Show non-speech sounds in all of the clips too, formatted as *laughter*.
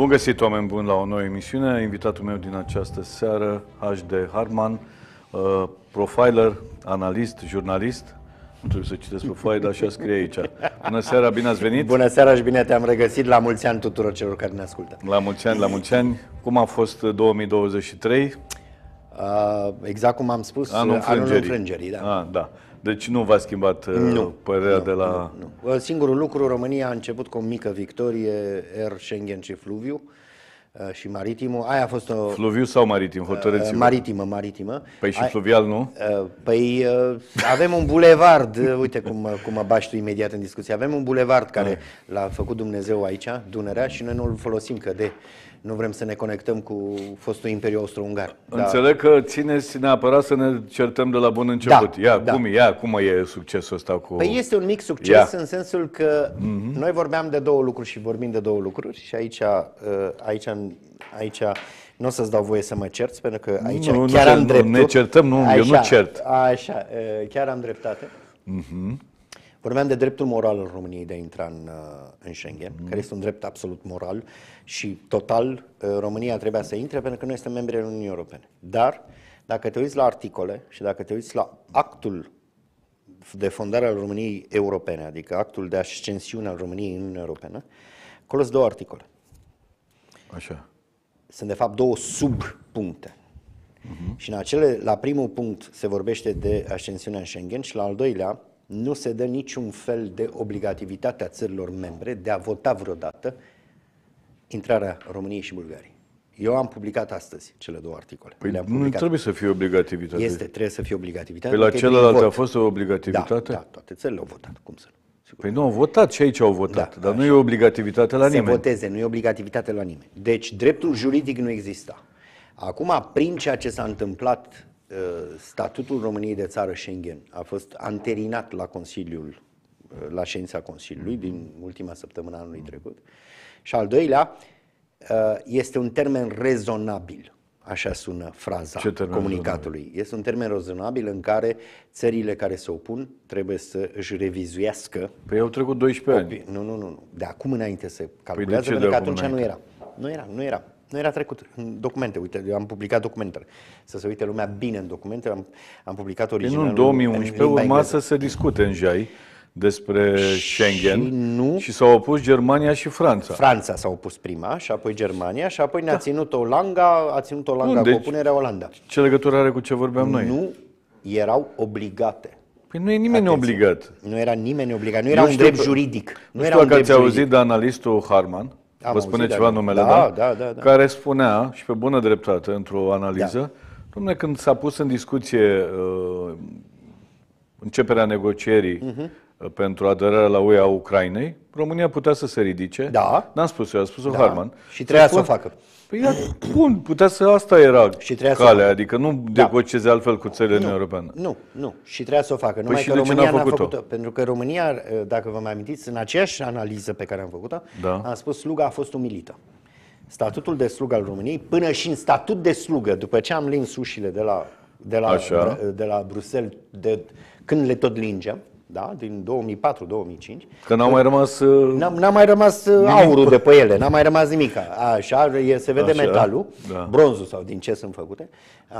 Bun găsit, oameni buni, la o nouă emisiune. Invitatul meu din această seară, H.D. Harman, uh, profiler, analist, jurnalist. Nu trebuie să citesc profil, dar așa scrie aici. Bună seara, bine ați venit! Bună seara și bine te-am regăsit. La mulți ani tuturor celor care ne ascultă. La mulți ani, la mulți ani. Cum a fost 2023? Uh, uh, exact cum am spus, anul înfrângerii. Anul înfrângerii da. Ah, da. Deci nu v-a schimbat uh, nu, părerea nu, de la... Nu, nu. Uh, singurul lucru, România a început cu o mică victorie, Air Schengen și Fluviu uh, și maritimul. Aia a fost o... Fluviu sau maritim? Hotărâți-vă. Maritimă, maritimă. Păi și fluvial, nu? Păi avem un bulevard, uite cum, cum mă baști tu imediat în discuție, avem un bulevard care l-a făcut Dumnezeu aici, Dunărea, și noi nu-l folosim, că de nu vrem să ne conectăm cu fostul Imperiu Austro-Ungar. Da. Înțeleg da. că țineți neapărat să ne certăm de la bun început. Da, ia, da. Cum, ia, cum e succesul ăsta cu... Păi este un mic succes ia. în sensul că mm-hmm. noi vorbeam de două lucruri și vorbim de două lucruri și aici, uh, aici, aici nu o să-ți dau voie să mă cerți, pentru că aici nu, chiar nu, am dreptul. Ne certăm, nu, așa, eu nu cert. Așa, uh, chiar am dreptate. Mm-hmm. Vorbeam de dreptul moral al României de a intra în, uh, în Schengen, mm. care este un drept absolut moral și total uh, România trebuia să intre pentru că noi suntem membri ai Uniunii Europene. Dar dacă te uiți la articole și dacă te uiți la actul de fondare al României Europene, adică actul de ascensiune al României în Uniunea Europeană, acolo sunt două articole. Așa. Sunt de fapt două subpuncte. Uh-huh. Și în acele, la primul punct se vorbește de ascensiunea în Schengen și la al doilea nu se dă niciun fel de obligativitate a țărilor membre de a vota vreodată intrarea României și Bulgariei. Eu am publicat astăzi cele două articole. Păi Le-am nu publicat. trebuie să fie obligativitate. Este, trebuie să fie obligativitate. Păi la celălalt a fost o obligativitate? Da, da, toate țările au votat, cum să nu. Sigur. Păi nu au votat și aici au votat, da, dar așa. nu e obligativitate la se nimeni. Se voteze, nu e obligativitate la nimeni. Deci dreptul juridic nu exista. Acum, prin ceea ce s-a întâmplat, uh, statutul României de țară Schengen a fost anterinat la Consiliul, uh, la ședința Consiliului din ultima săptămână anului trecut. Mm și al doilea, uh, este un termen rezonabil. Așa sună fraza comunicatului. Rezonabil? Este un termen rezonabil în care țările care se opun trebuie să își revizuiască. Păi au trecut 12 ani. Nu, nu, nu, nu. De acum înainte se păi calculează, păi pentru că atunci înainte? nu era. Nu era, nu era. Nu era trecut în documente. Uite, eu am publicat documentele. Să se uite lumea bine în documente. Am, am publicat păi originalul. în 2011 în urma să se discute în JAI despre Schengen și, nu... și s-au opus Germania și Franța. Franța s-a opus prima și apoi Germania și apoi ne-a da. ținut Olanga, a ținut Olanga Bun, cu deci opunerea Olanda. Ce legătură are cu ce vorbeam noi? Nu erau obligate. Păi nu e nimeni Atenție. obligat. Nu era nimeni obligat, nu era nu un știu, drept juridic. Nu, nu știu dacă ați auzit de analistul Harman, Am vă spune da, ceva da. numele, da, da? Da, da, da? Care spunea, și pe bună dreptate, într-o analiză, da. domnule, când s-a pus în discuție uh, începerea negocierii uh-huh pentru aderarea la UE a Ucrainei, România putea să se ridice. Da. N-am spus eu, a spus-o da. Harman. Și trebuia să, să o facă. Păi ia, bun, putea să asta era și calea, să facă. adică nu da. altfel cu țările nu, europene. Nu, nu. Și trebuia să o facă. Păi Numai păi că România n-a făcut-o? făcut-o. Pentru că România, dacă vă mai amintiți, în aceeași analiză pe care am făcut-o, da. am spus sluga a fost umilită. Statutul de slugă al României, până și în statut de slugă, după ce am lins ușile de la, de la, de la Bruxelles, de, când le tot lingeam, da, din 2004-2005. Că uh, n-a mai rămas... N-a, n-a mai rămas nimic. aurul de pe ele, n-a mai rămas nimic. Așa, e, se vede Așa, metalul, da. bronzul sau din ce sunt făcute.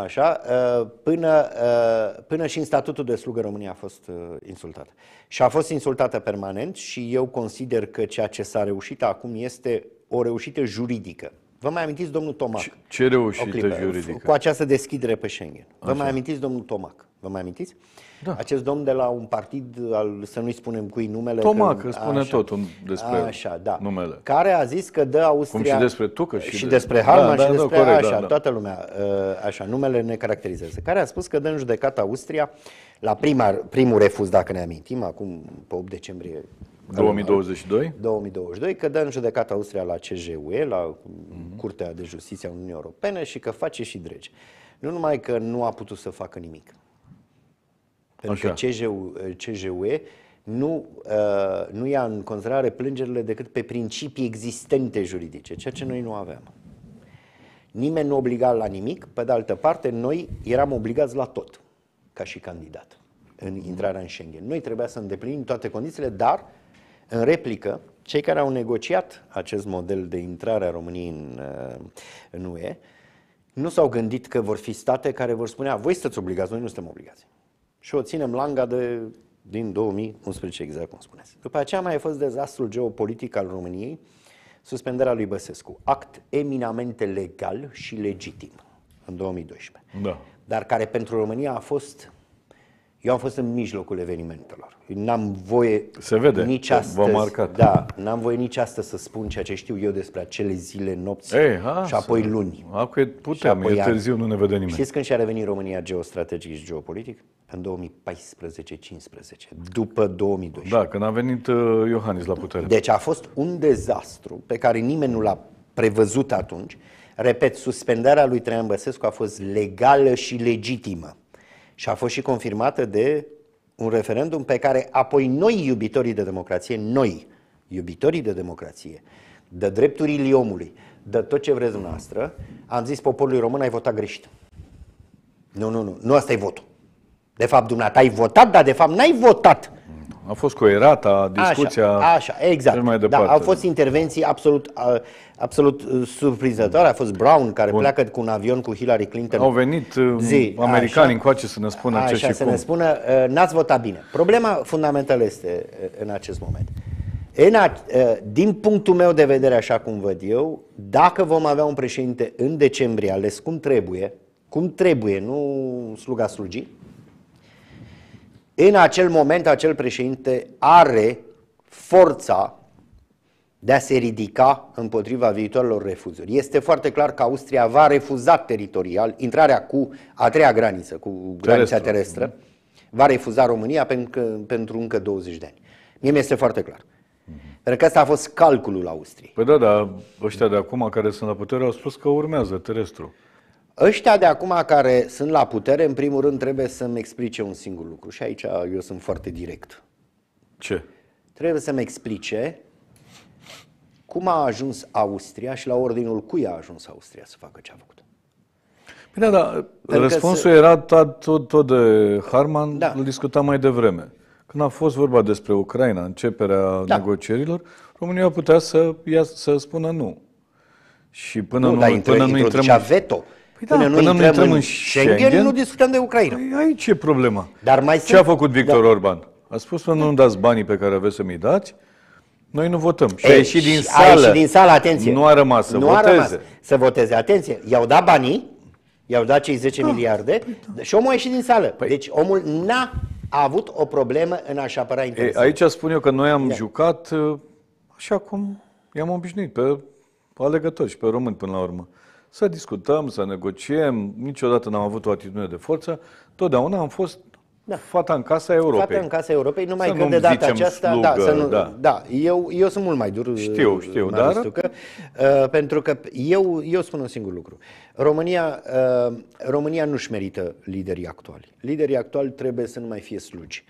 Așa, uh, până, uh, până și în statutul de slugă România a fost insultată. Și a fost insultată permanent și eu consider că ceea ce s-a reușit acum este o reușită juridică. Vă mai amintiți domnul Tomac? Ce, ce reușită juridică? Cu această deschidere pe Schengen. Vă Așa. mai amintiți domnul Tomac? Vă mai amintiți? Da. Acest domn de la un partid, al, să nu-i spunem cui numele... Toma, că, că spune așa, tot un, despre așa, da. numele. Care a zis că dă Austria... Cum și despre Tucă și, și de... despre da, Harman da, și da, despre... Da, corect, așa, da, da. toată lumea, uh, așa, numele ne caracterizează. Care a spus că dă în judecată Austria la prima, primul refuz, dacă ne amintim, acum pe 8 decembrie 2022? 2022, că dă în judecată Austria la CJUE, la mm-hmm. Curtea de Justiție a Uniunii Europene și că face și drege. Nu numai că nu a putut să facă nimic, pentru Așa. că CJUE nu, uh, nu ia în considerare plângerile decât pe principii existente juridice, ceea ce noi nu aveam. Nimeni nu obliga la nimic, pe de altă parte, noi eram obligați la tot, ca și candidat, în intrarea în Schengen. Noi trebuia să îndeplinim toate condițiile, dar, în replică, cei care au negociat acest model de intrare a României în, uh, în UE nu s-au gândit că vor fi state care vor spune, a, voi sunteți obligați, noi nu suntem obligați și o ținem langa de, din 2011, exact cum spuneți. După aceea mai a fost dezastrul geopolitic al României, suspendarea lui Băsescu, act eminamente legal și legitim în 2012, da. dar care pentru România a fost eu am fost în mijlocul evenimentelor. N-am voie Se vede, nici astăzi, marcat. Da, n-am voie nici astăzi să spun ceea ce știu eu despre acele zile, nopți Ei, ha, și apoi să... luni. Acum putem, e târziu, nu ne vede nimeni. Știți când și-a revenit România geostrategic și geopolitic? În 2014-15, după 2012. Da, când a venit uh, Iohannis la putere. Deci a fost un dezastru pe care nimeni nu l-a prevăzut atunci. Repet, suspendarea lui Traian Băsescu a fost legală și legitimă și a fost și confirmată de un referendum pe care apoi noi, iubitorii de democrație, noi, iubitorii de democrație, de drepturile omului, de tot ce vreți dumneavoastră, am zis poporului român, ai votat greșit. Nu, nu, nu, nu asta e votul. De fapt, dumneata ai votat, dar de fapt n-ai votat. A fost coerată discuția. Așa, așa exact. mai departe. Da, au fost intervenții absolut uh, absolut uh, surprinzător a fost Brown, care Bun. pleacă cu un avion cu Hillary Clinton. Au venit uh, zi, americani așa, încoace să ne spună așa, ce și să cum. ne spună, uh, n-ați votat bine. Problema fundamentală este în acest moment. În a, din punctul meu de vedere, așa cum văd eu, dacă vom avea un președinte în decembrie ales cum trebuie, cum trebuie, nu sluga slugii, în acel moment acel președinte are forța de a se ridica împotriva viitoarelor refuzuri. Este foarte clar că Austria va refuza teritorial intrarea cu a treia graniță, cu granița terestră, va refuza România pentru, că, pentru încă 20 de ani. Mie mi-este foarte clar. Mhm. Pentru că asta a fost calculul Austriei. Păi da, dar ăștia de acum care sunt la putere au spus că urmează terestru. Ăștia de acum care sunt la putere, în primul rând trebuie să-mi explice un singur lucru și aici eu sunt foarte direct. Ce? Trebuie să-mi explice cum a ajuns Austria și la ordinul cui a ajuns Austria să facă ce a făcut? Bine, dar răspunsul să... era tot, tot de Harman, da. îl discutam mai devreme. Când a fost vorba despre Ucraina, începerea da. negocierilor, România putea să, ia, să spună nu. Și până nu, nu, dar intră, până nu intrăm... veto. Păi da, până da, nu până nu intrăm în, în Schengen, Schengen, nu discutăm de Ucraina. Păi aici e problema. Dar mai Ce sunt... a făcut Victor da. Orban? A spus că păi nu-mi dați banii pe care aveți să mi dați, noi nu votăm. Și Ei, a ieșit din sală. A ieșit din sală, atenție. Nu a rămas să nu voteze. A rămas să voteze. Atenție, i-au dat banii, i-au dat cei 10 ah, miliarde păi, da. și omul a ieșit din sală. Păi, deci omul n-a avut o problemă în a-și apăra Ei, Aici spun eu că noi am da. jucat uh, așa cum i-am obișnuit pe alegători și pe români până la urmă. Să discutăm, să negociem, niciodată n-am avut o atitudine de forță, totdeauna am fost da. Fata în casa Europei. Fata în casa Europei, numai să că de data aceasta... Slugă, da, să nu, da. da eu, eu sunt mult mai dur. Știu, știu, dar... Că, uh, pentru că eu, eu spun un singur lucru. România, uh, România nu-și merită liderii actuali. Liderii actuali trebuie să nu mai fie slugi.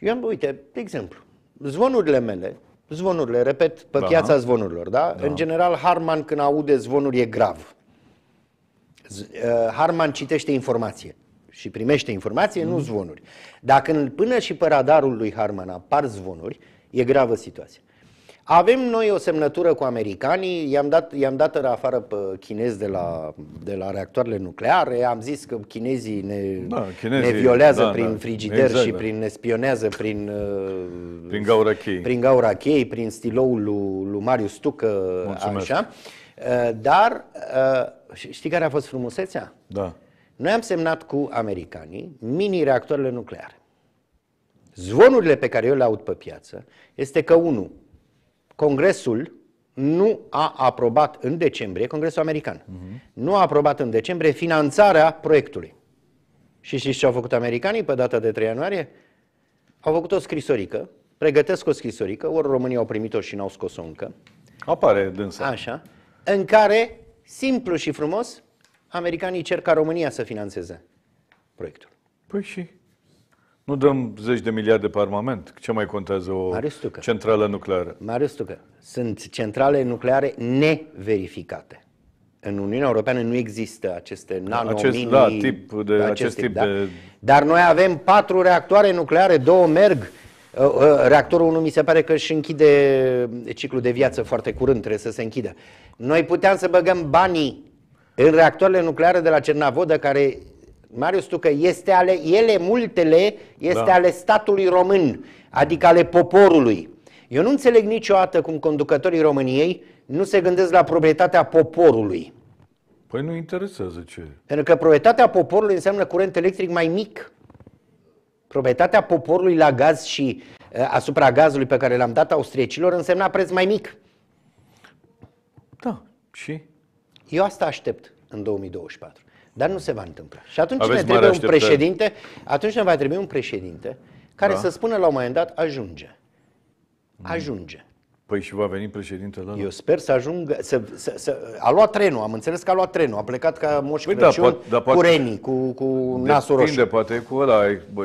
Eu am, uite, de exemplu, zvonurile mele, zvonurile, repet, pe da. piața zvonurilor, da? da? În general, Harman când aude zvonuri e grav. Z, uh, Harman citește informație și primește informație, mm. nu mhm. zvonuri. Dacă până și pe radarul lui Harman apar zvonuri, e gravă situația. Avem noi o semnătură cu americanii, i-am dat, i-am dat afară pe chinezi de la, de la reactoarele nucleare, am zis că chinezii ne, da, chinezii, ne violează da, prin da, frigider exact, și da. prin, ne spionează prin, uh, prin gaura chei, prin, gaura chei, prin stiloul lui, lui Marius Tucă, Mulțumesc. așa. Uh, dar uh, știi care a fost frumusețea? Da. Noi am semnat cu americanii mini-reactoarele nucleare. Zvonurile pe care eu le aud pe piață este că, unu, Congresul nu a aprobat în decembrie, Congresul American, uh-huh. nu a aprobat în decembrie finanțarea proiectului. Și știți ce au făcut americanii pe data de 3 ianuarie? Au făcut o scrisorică, pregătesc o scrisorică, ori România au primit-o și n-au scos-o încă. Apare dânsa. Așa. În care, simplu și frumos, americanii cer ca România să financeze proiectul. Păi și nu dăm zeci de miliarde pe armament. Ce mai contează o centrală nucleară? Marius Tucă, sunt centrale nucleare neverificate. În Uniunea Europeană nu există aceste da, nano acest, mini, da, tip de, acest, acest tip, tip da? de... Dar noi avem patru reactoare nucleare, două merg. Uh, uh, reactorul 1 mi se pare că își închide ciclul de viață foarte curând, trebuie să se închidă. Noi puteam să băgăm banii în reactoarele nucleare de la Cernavodă, care, Marius, tu că este ale, ele multele, este da. ale statului român, adică ale poporului. Eu nu înțeleg niciodată cum conducătorii României nu se gândesc la proprietatea poporului. Păi nu interesează ce. Pentru că proprietatea poporului înseamnă curent electric mai mic. Proprietatea poporului la gaz și uh, asupra gazului pe care l-am dat austriecilor însemna preț mai mic. Da, și eu asta aștept în 2024. Dar nu se va întâmpla. Și atunci Aveți ne trebuie un președinte, atunci ne va trebui un președinte care da. să spună la un moment dat ajunge. Mm. Ajunge. Păi și va veni președintele ăla? Eu sper să ajungă, să, să, să, a luat trenul, am înțeles că a luat trenul, a plecat ca Moș păi da, poate, da, poate, cu Reni, cu, cu nasul roșu. Depinde, poate cu ăla,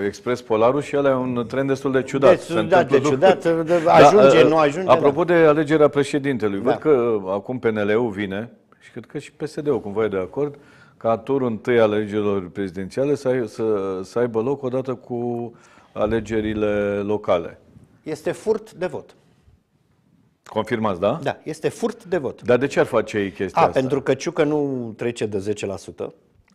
Expres Polarul și ăla e un tren destul de ciudat. Deci, da, de ciudat, de, da, ajunge, da, nu ajunge. Apropo da. de alegerea președintelui, da. văd că acum PNL-ul vine, și cred că și PSD-ul cumva e de acord, ca turul întâi al alegerilor prezidențiale să, să, să aibă loc odată cu alegerile locale. Este furt de vot. Confirmați, da? Da, este furt de vot. Dar de ce ar face ei chestia A, asta? pentru că Ciucă nu trece de 10%.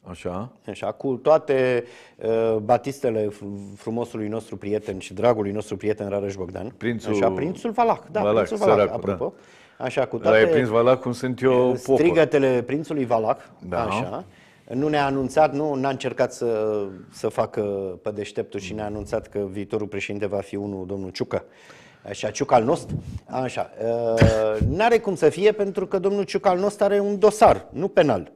Așa. Așa, cu toate uh, batistele frumosului nostru prieten și dragului nostru prieten Rareș Bogdan. Prințul... Așa, prințul Valac, da, Valac, prințul Valac, săracul, apropo. Da. Așa, cu toate... l e prins Valac cum sunt eu eh, popă. Strigătele prințului Valac, da. așa. Nu ne-a anunțat, nu n-a încercat să, să facă pe deșteptul și ne-a anunțat că viitorul președinte va fi unul, domnul Ciucă. Așa, Ciucal Nost, așa, eh, n-are cum să fie pentru că domnul Ciucal Nost are un dosar, nu penal,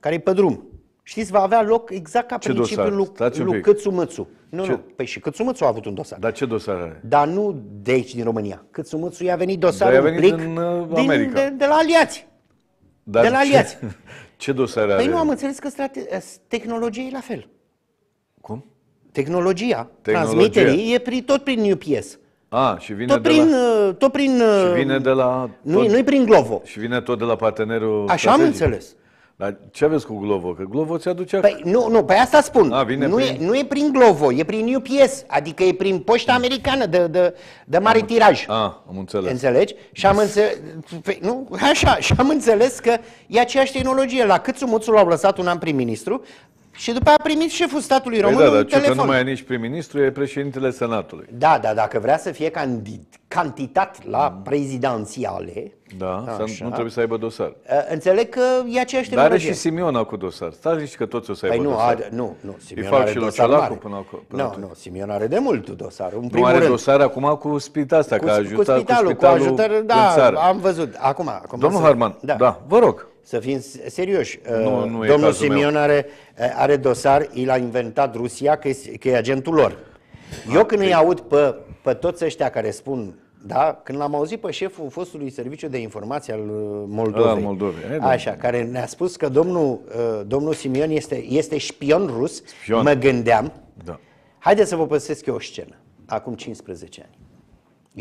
care e pe drum. Știți, va avea loc exact ca Ce principiul lui Câțu Mățu. Nu, ce? nu. Păi și Câțumâțu a avut un dosar. Dar ce dosar are? Dar nu de aici, din România. Câțumâțu i-a venit dosarul Da, plic din, venit uh, din America. de, de la aliați. Dar de la aliați. Ce, *laughs* ce dosar păi are? Păi nu, am înțeles că strate- ă, tehnologia e la fel. Cum? Tehnologia, Tehnologia. transmiterii, e pri, tot prin UPS. A, și vine tot de prin, la... Ă, tot prin... Și vine ă, de la... Nu, tot, nu-i prin Glovo. Și vine tot de la partenerul Așa strategic. am înțeles. Dar ce aveți cu Glovo? Că Glovo ți-aduce... Păi nu, nu, pe păi asta spun. A, vine nu, prin... e, nu e prin Glovo, e prin UPS, adică e prin poșta americană de, de, de mare am, tiraj. A, am înțeles. Înțelegi? Și am înțeles, păi, nu, așa, și am înțeles că e aceeași tehnologie. La câțu muțul l-au lăsat un an prim-ministru, și după a primit șeful statului păi român da, un da, telefon. nu mai e nici prim-ministru, e președintele Senatului. Da, da, dacă vrea să fie candid, candidat la mm. prezidențiale... Da, așa, nu trebuie să aibă dosar. Uh, înțeleg că e aceeași Dar are și Simeon cu dosar. Stai zici că toți o să păi aibă păi nu, dosar. Are, nu, nu, Simion fac are și dosar mare. Până până nu, nu, Simeon are de mult dosar. În nu are rând. dosar acum cu spital asta, cu, că a ajutat cu spitalul, cu, spitalul cu ajutări, da, am văzut. Acum, acum Domnul să... Harman, da. da, vă rog. Să fim serioși. Nu, nu uh, Domnul Simion are, uh, are dosar, i l-a inventat Rusia, că e, că e agentul lor. Ah, eu când îi aud pe, pe toți ăștia care spun, da, când l-am auzit pe șeful fostului serviciu de informație al uh, Moldovei, a, ah, Moldovei. Da. așa, care ne-a spus că domnul, domnul Simion este, este șpion rus, șpion. mă gândeam, da. haideți să vă păsesc eu o scenă, acum 15 ani.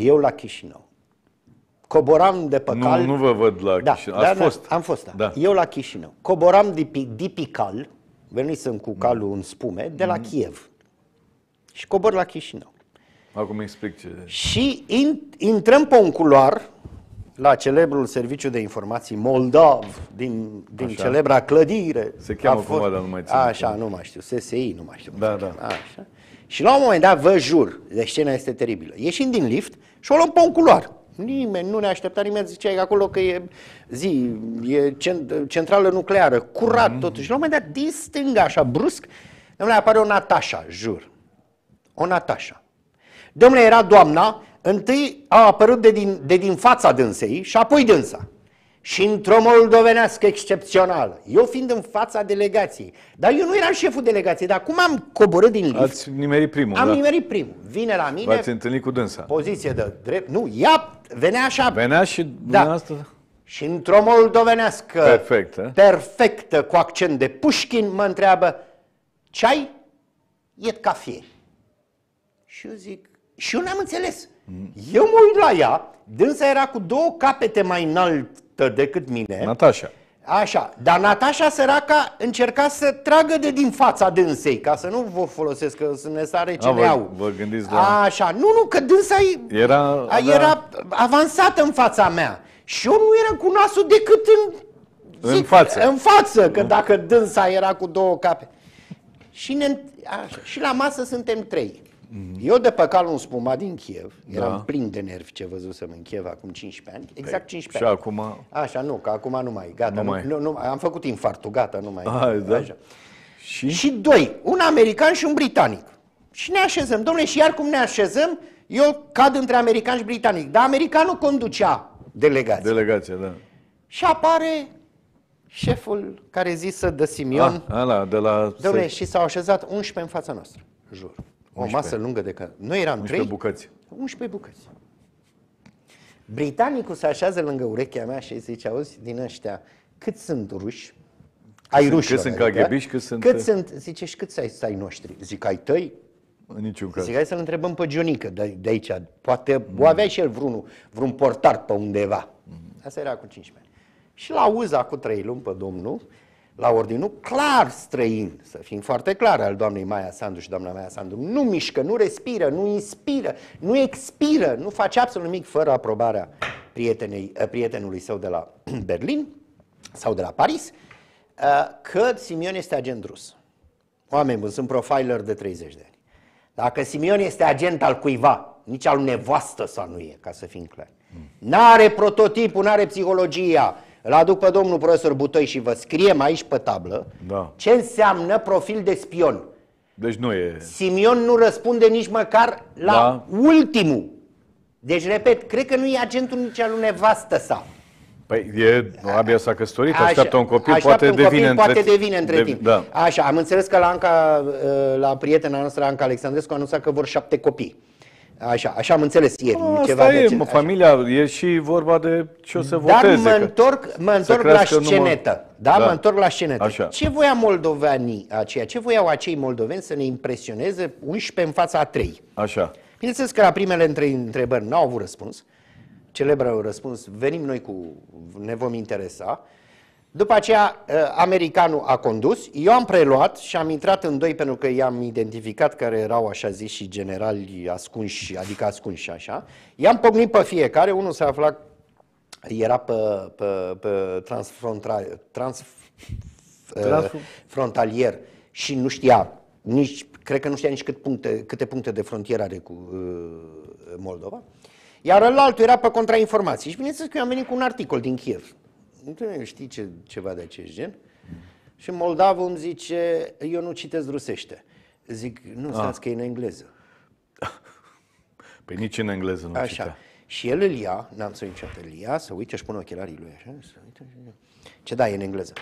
Eu la Chișinău Coboram de pe cal. Nu, nu vă văd la da, Chișinău. Da, Ați da, fost? Da, am fost, da. da. Eu la Chișinău. Coboram de, de pe cal, venisem cu calul în spume, de la mm-hmm. Kiev. Și cobor la Chișinău. Acum explic ce... Și in, intrăm pe un culoar la celebrul serviciu de informații Moldav, din, din celebra clădire. Se cheamă fost, cumva, dar nu mai țin. Așa, cum. nu mai știu, SSI, nu mai știu. Da, da. Așa. Și la un moment dat, vă jur, de scena este teribilă. Ieșim din lift și o luăm pe un culoar. Nimeni nu ne aștepta, nimeni zicea acolo că e zi, e cent- centrală nucleară, curat mm-hmm. totuși. La un moment dat, din stânga, așa, brusc, domnule, apare o Natasha, jur. O Natasha. Domnule, era doamna, întâi a apărut de din, de din fața dânsei și apoi dânsa și într-o moldovenească excepțională. Eu fiind în fața delegației, dar eu nu eram șeful delegației, dar cum am coborât din lift... Ați nimerit primul, Am da. nimerit primul. Vine la mine... V-ați întâlnit cu dânsa. Poziție de drept... Nu, ia, venea așa... Venea și da. Și într-o moldovenească... Perfectă. Eh? Perfectă, cu accent de pușkin, mă întreabă, ce ai? E cafie. Și eu zic... Și eu n-am înțeles. Mm. Eu mă uit la ea, dânsa era cu două capete mai înalt decât mine. Natasha. Așa, dar Natasha săraca încerca să tragă de din fața dânsei, ca să nu vă folosesc, că sunt nesare ce le au. Vă gândiți la... Așa, nu, nu, că dânsa era, A era avansată în fața mea. Și eu nu eram cu nasul decât în... Zic, în față. În față, că dacă dânsa era cu două cape. Și, ne, așa, și la masă suntem trei. Mm-hmm. Eu de pe calul spumat din Kiev, da. eram plin de nervi ce văzusem în Kiev acum 15 ani, exact 15 păi, și ani. Și acum? Așa, nu, că acum nu mai, gata, nu mai. Nu, nu, am făcut infartul, gata, nu mai. Ah, da. Așa. Și? și doi, un american și un britanic. Și ne așezăm, domnule, și iar cum ne așezăm, eu cad între american și britanic, dar americanul conducea delegația. Delegația, da. Și apare șeful care zisă de Simion. Ah, ala, de la... Domnule, și s-au așezat 11 în fața noastră, jur. O masă lungă de canapea. Noi eram 11 trei? bucăți. 11 bucăți. Britanicul se așează lângă urechea mea și zice, auzi, din ăștia, cât sunt ruși? Cât ai ruși. Cât sunt adică, KGB cât sunt... Cât sunt, zice, și cât ai, ai noștri? Zic, ai tăi? În niciun caz. Zic, hai să-l întrebăm pe Gionică de, de aici. Poate mm. o avea și el vreunul, vreun portar pe undeva. Mm. Asta era cu 15 ani. Și l auză cu trei luni pe domnul la ordinul clar străin, să fim foarte clar, al doamnei Maia Sandu și doamna Maia Sandu. Nu mișcă, nu respiră, nu inspiră, nu expiră, nu face absolut nimic fără aprobarea prietenei, eh, prietenului său de la *clears throat* Berlin sau de la Paris, eh, că Simion este agent rus. Oameni buni, sunt profiler de 30 de ani. Dacă Simion este agent al cuiva, nici al nevoastă sau nu e, ca să fim clari. Mm. N-are prototipul, n-are psihologia, îl aduc pe domnul profesor Butoi și vă scriem aici pe tablă da. ce înseamnă profil de spion. Deci nu e... Simion nu răspunde nici măcar la da. ultimul. Deci, repet, cred că nu e agentul nici al nevastă sa. Păi e, abia s-a căsătorit, Așa, așteaptă un copil, așteaptă poate un devine copil, între poate devine între de, timp. Da. Așa, am înțeles că la, Anca, la prietena noastră, Anca Alexandrescu, a anunțat că vor șapte copii. Așa, așa am înțeles ieri. A, ceva asta de e, ce, mă, familia, e și vorba de ce o să Dar voteze. Dar mă întorc, mă întorc la scenetă. Numai... Da? da, mă întorc la scenetă. Așa. Ce voia moldovanii aceia? Ce voiau acei moldoveni să ne impresioneze 11 în fața a 3? Așa. Bineînțeles că la primele întrebări n-au avut răspuns. Celebrul răspuns, venim noi cu, ne vom interesa. După aceea, uh, americanul a condus, eu am preluat și am intrat în doi pentru că i-am identificat care erau așa zis și generali ascunși, adică ascunși așa. I-am pognit pe fiecare, unul se afla, era pe, pe, pe transfrontalier trans, uh, și nu știa nici, cred că nu știa nici cât puncte, câte puncte de frontieră are cu uh, Moldova. Iar ălaltul era pe contrainformații. Și bineînțeles că eu am venit cu un articol din Kiev nu știi ce, ceva de acest gen. Și moldavul îmi zice, eu nu citesc rusește. Zic, nu, ah. stați că e în engleză. *laughs* Păi nici în engleză nu așa. citea. Și el îl ia, n-am să niciodată, îl ia, să uite, își pune ochelarii lui, așa, să uite, ce da, e în engleză.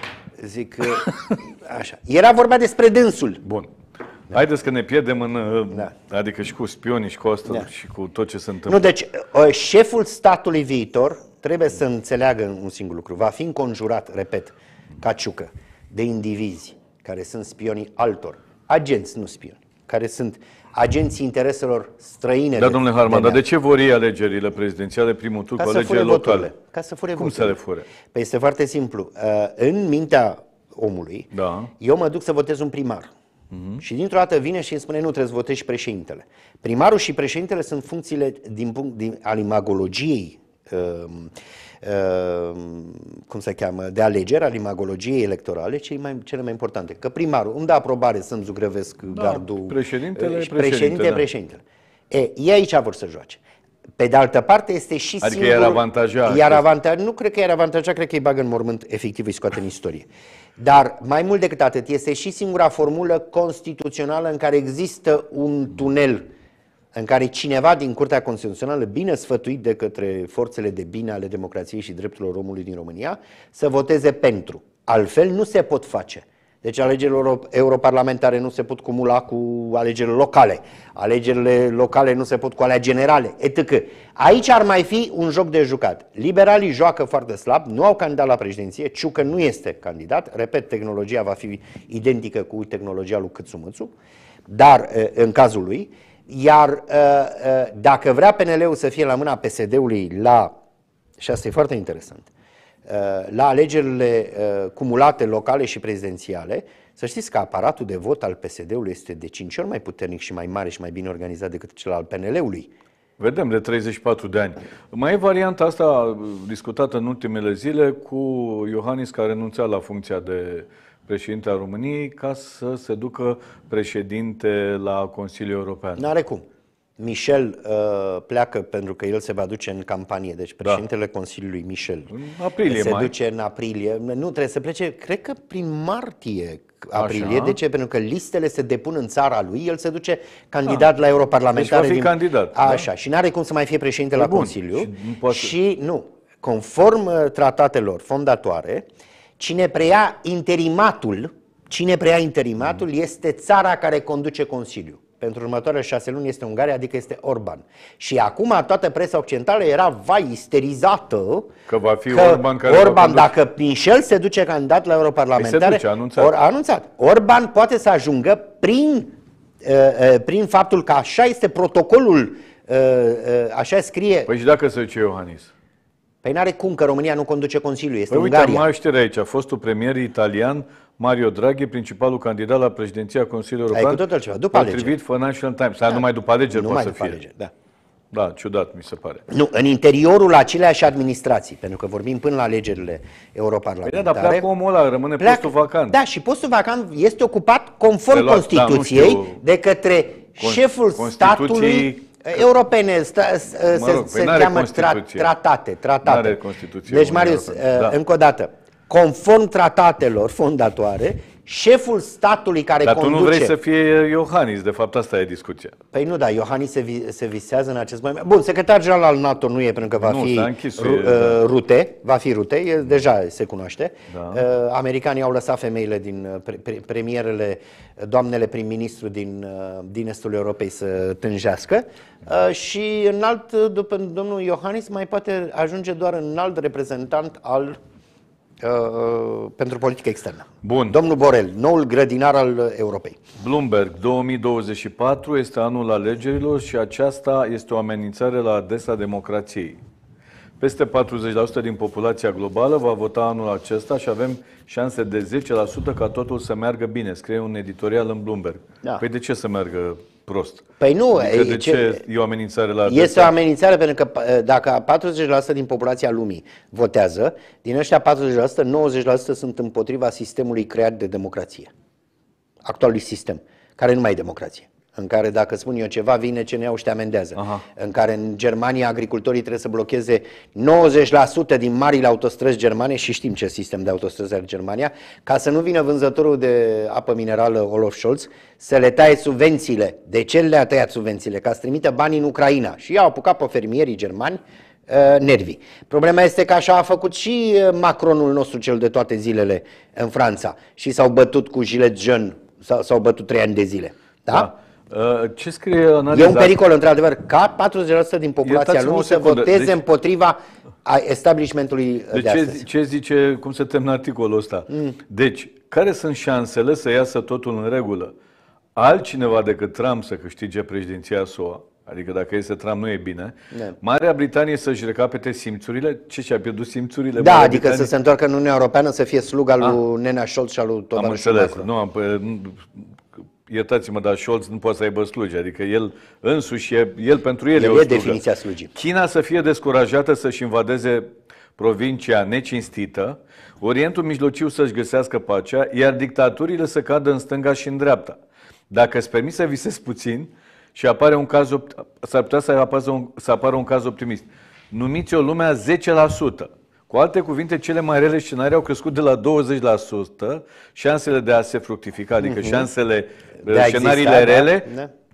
Zic, *laughs* așa. Era vorba despre dânsul. Bun. Da. Haideți că ne pierdem în, uh, da. adică și cu spionii și cu asta da. și cu tot ce se întâmplă. Nu, deci, uh, șeful statului viitor trebuie să înțeleagă un singur lucru. Va fi înconjurat, repet, ca ciucă, de indivizi care sunt spionii altor, agenți, nu spioni, care sunt agenții intereselor străine. Da, domnule Harman, dar de ce vor ei alegerile prezidențiale, primul tur ca cu alegerile locale? ca să fure Cum voturile? să le fure? Păi este foarte simplu. Uh, în mintea omului, da. eu mă duc să votez un primar. Mm-hmm. Și dintr-o dată vine și îmi spune nu trebuie să votezi președintele. Primarul și președintele sunt funcțiile din punct din, al imagologiei Um, um, cum se cheamă, de alegeri al imagologiei electorale, cei mai, cele mai importante. Că primarul îmi dă aprobare să-mi zugrăvesc da, gardul. Președintele, uh, și președinte, da. președintele. E, ei aici vor să joace. Pe de altă parte este și adică singur... Adică avantajat. Iar avantaj, nu cred că era avantajat, cred că îi bagă în mormânt, efectiv îi scoate în istorie. Dar mai mult decât atât, este și singura formulă constituțională în care există un tunel mm-hmm în care cineva din Curtea Constituțională, bine sfătuit de către forțele de bine ale democrației și drepturilor omului din România, să voteze pentru. Altfel nu se pot face. Deci alegerile europarlamentare nu se pot cumula cu alegerile locale, alegerile locale nu se pot cu alea generale, etc. Aici ar mai fi un joc de jucat. Liberalii joacă foarte slab, nu au candidat la președinție, Ciucă nu este candidat, repet, tehnologia va fi identică cu tehnologia lui Câțu Mâțu, dar în cazul lui, iar uh, uh, dacă vrea PNL-ul să fie la mâna PSD-ului la, și asta e foarte interesant, uh, la alegerile cumulate locale și prezidențiale, să știți că aparatul de vot al PSD-ului este de 5 ori mai puternic și mai mare și mai bine organizat decât cel al PNL-ului. Vedem de 34 de ani. Mai e varianta asta discutată în ultimele zile cu Iohannis care renunțat la funcția de uh, Președintele României ca să se ducă președinte la Consiliul European. Nu are cum. Michel uh, pleacă pentru că el se va duce în campanie, deci da. președintele da. Consiliului Michel în aprilie se mai. duce în aprilie. Nu, trebuie să plece, cred că prin martie, aprilie. Așa. De ce? Pentru că listele se depun în țara lui, el se duce candidat da. la europarlamentare. Deci va fi din... candidat. A, da? Așa, și nu are cum să mai fie președinte e la bun. Consiliu. Și, poate... și nu, conform uh, tratatelor fondatoare, uh, Cine preia interimatul, cine preia interimatul mm. este țara care conduce consiliu. Pentru următoarele șase luni este Ungaria, adică este Orban. Și acum toată presa occidentală era vai isterizată că va fi că Orban care Orban, dacă Pinșel se duce candidat la europarlamentare, păi se duce, anunțat. Or, anunțat. Orban poate să ajungă prin, uh, uh, prin faptul că așa este protocolul, uh, așa scrie. Păi și dacă se duce Iohannis? Păi n-are cum că România nu conduce Consiliul, este păi Ungaria. uite, Ungaria. Uite, aici, a fost un premier italian Mario Draghi, principalul candidat la președinția Consiliului European. Ai cu tot ceva, după Potrivit alegeri. Financial Times. Da. Numai după alegeri numai poate după să fie. Alegeri, da. Da, ciudat mi se pare. Nu, în interiorul aceleași administrații, pentru că vorbim până la alegerile europarlamentare. Păi da, dar pleacă omul ăla, rămâne pleacă, postul vacant. Da, și postul vacant este ocupat conform da, Constituției da, de către șeful statului europene sta, mă se, rog, se păi cheamă tra, tratate. tratate. Deci, Marius, da. încă o dată, conform tratatelor fondatoare, șeful statului care Dar conduce... Dar tu nu vrei să fie Iohannis, de fapt asta e discuția. Păi nu, da, Iohannis se, vi- se visează în acest moment. Bun, secretar general al NATO nu e pentru că va nu, fi închis, ru- e, uh, da. rute, va fi rute, e, deja se cunoaște. Da. Uh, americanii au lăsat femeile din uh, pre- pre- premierele, doamnele prim-ministru din, din estul Europei să tânjească da. și înalt, după domnul Iohannis, mai poate ajunge doar înalt reprezentant al Uh, uh, pentru politică externă. Bun. Domnul Borel, noul grădinar al Europei. Bloomberg, 2024 este anul alegerilor și aceasta este o amenințare la adresa democrației. Peste 40% din populația globală va vota anul acesta și avem șanse de 10% ca totul să meargă bine, scrie un editorial în Bloomberg. Da. Păi de ce să meargă prost. Păi nu, adică de ce, ce e o amenințare la Este adresa? o amenințare pentru că dacă 40% din populația lumii votează, din ăștia 40%, 90% sunt împotriva sistemului creat de democrație. Actualului sistem, care nu mai e democrație în care dacă spun eu ceva, vine ne iau și te amendează. Aha. În care în Germania agricultorii trebuie să blocheze 90% din marile autostrăzi germane și știm ce sistem de autostrăzi are Germania, ca să nu vină vânzătorul de apă minerală Olaf Scholz să le taie subvențiile. De ce le-a tăiat subvențiile? Ca să trimită bani în Ucraina. Și i-au apucat pe fermierii germani uh, nervii. Problema este că așa a făcut și uh, Macronul nostru cel de toate zilele în Franța și s-au bătut cu Gilet Jean, s-au bătut trei ani de zile. Da? da. Uh, ce scrie analiza? E un pericol, într-adevăr, ca 40% din populația lumii să voteze deci... împotriva establishmentului deci de ce, Ce zice, cum se termină articolul ăsta? Mm. Deci, care sunt șansele să iasă totul în regulă? Altcineva decât Trump să câștige președinția SUA, adică dacă este Trump nu e bine, da. Marea Britanie să-și recapete simțurile, ce și-a pierdut simțurile? Da, Marea adică Britanie... să se întoarcă în Uniunea Europeană, să fie sluga lui ah. Nenea Scholz și al lui Todor Am înțeles, nu, am, iertați-mă, dar Scholz nu poate să aibă slugi. Adică el însuși, e, el pentru el, el e o slugă. definiția slugii. China să fie descurajată să-și invadeze provincia necinstită, Orientul Mijlociu să-și găsească pacea, iar dictaturile să cadă în stânga și în dreapta. Dacă îți permis să visezi puțin și apare un caz, s-ar putea să, apară un, să apară un caz optimist. Numiți o lumea 10%. Cu alte cuvinte, cele mai rele scenarii au crescut de la 20% șansele de a se fructifica, adică uh șansele, de scenariile exista, da. rele,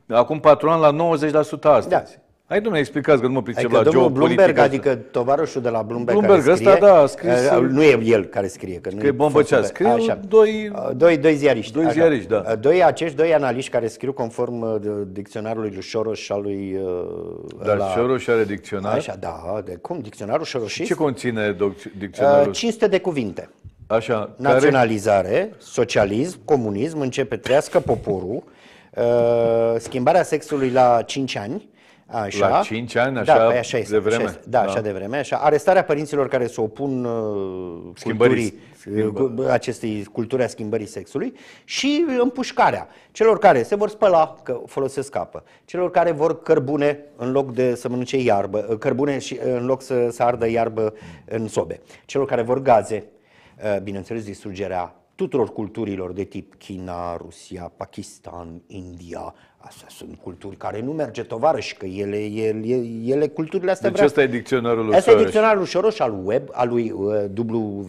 da? acum patru ani la 90% astăzi. Da. Hai, domnule, explicați că nu mă pricep adică la domnul Bloomberg, adică tovarășul de la Bloomberg, Bloomberg care scrie, ăsta, da, a scris, uh, nu e el care scrie, că, nu bombă e a scrie așa. doi... Uh, doi, doi ziariști. Doi ziariști, da. Uh, doi, acești doi analiști care scriu conform dicționarului lui Soros și al lui... Dar la... și are dicționar? Așa, da, de, cum? Dicționarul Sorosist? Ce conține dicționarul? 500 de cuvinte. Așa, Naționalizare, care... socialism, comunism, începe trească poporul, schimbarea sexului la 5 ani, Așa. La 5 ani, da, așa, da, așa este, de vreme. Așa da, da, așa de vreme. Așa. Arestarea părinților care se opun uh, schimbării, uh, schimbă. Uh, acestei culturi a schimbării sexului și împușcarea celor care se vor spăla, că folosesc capă. celor care vor cărbune în loc de să mănânce iarbă, uh, cărbune și uh, în loc să, să ardă iarbă în sobe, celor care vor gaze, uh, bineînțeles distrugerea tuturor culturilor de tip China, Rusia, Pakistan, India, Astea sunt culturi care nu merge tovarăș, că ele, ele, ele culturile astea Deci vrea... e dicționarul lui Asta e dicționarul ușoroș al web, al lui uh,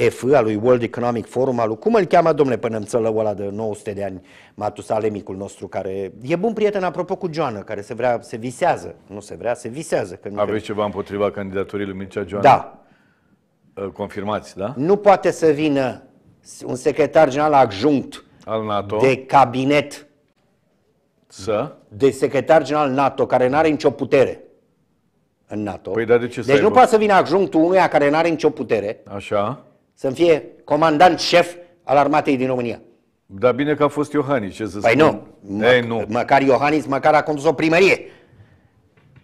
WEF, al lui World Economic Forum, al lui, cum îl cheamă, domnule, până în țălă ăla de 900 de ani, Matusale, micul nostru, care e bun prieten, apropo, cu Joana, care se vrea, se visează, nu se vrea, se visează. Că nu Aveți cred. ceva împotriva candidaturii lui Mircea Joana? Da. Confirmați, da? Nu poate să vină un secretar general adjunct al NATO. de cabinet să? De secretar general NATO, care nu are nicio putere în NATO. Păi, dar de ce deci nu poate să vină ajunctul unuia care nu are nicio putere Așa. să fie comandant șef al armatei din România. Dar bine că a fost Iohannis, ce să păi spun. nu, mă, Ei, nu, măcar Iohannis, măcar a condus o primărie.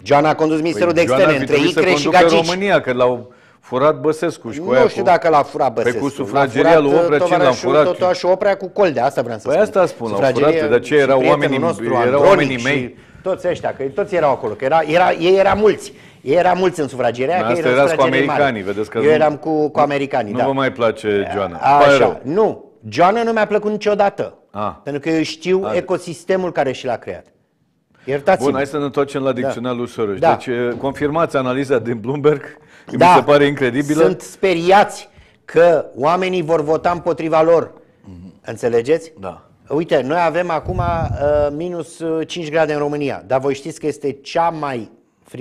Joana a condus păi Ministerul păi de Externe, între Icre și Gagici. România, că l-au furat Băsescu și cu Nu știu cu... dacă l-a furat Băsescu. Pe cu sufrageria lui Oprea uh, cine l-a furat? Tot așa Oprea cu col de asta vreau să păi spun. Păi asta spun, l-a furat, dar ce erau oamenii, nostru, erau oamenii mei? Toți ăștia, că toți erau acolo, că era, era, ei erau mulți. Ei erau mulți în sufrageria, că erau erați cu americanii, vedeți că Eu nu, eram cu, cu americanii, nu, da. Nu vă mai place Joana. Așa, nu. Joana nu mi-a plăcut niciodată. A. Ah. Pentru că eu știu A. ecosistemul care și l-a creat. Iertați-mă. Bun, hai să ne întoarcem la da. dicționarul da. Soros. Da. Deci, eh, confirmați analiza din Bloomberg da, mi se pare incredibilă. Sunt speriați că oamenii vor vota împotriva lor. Mm-hmm. Înțelegeți? Da. Uite, noi avem acum uh, minus 5 uh, grade în România, dar voi știți că este cea mai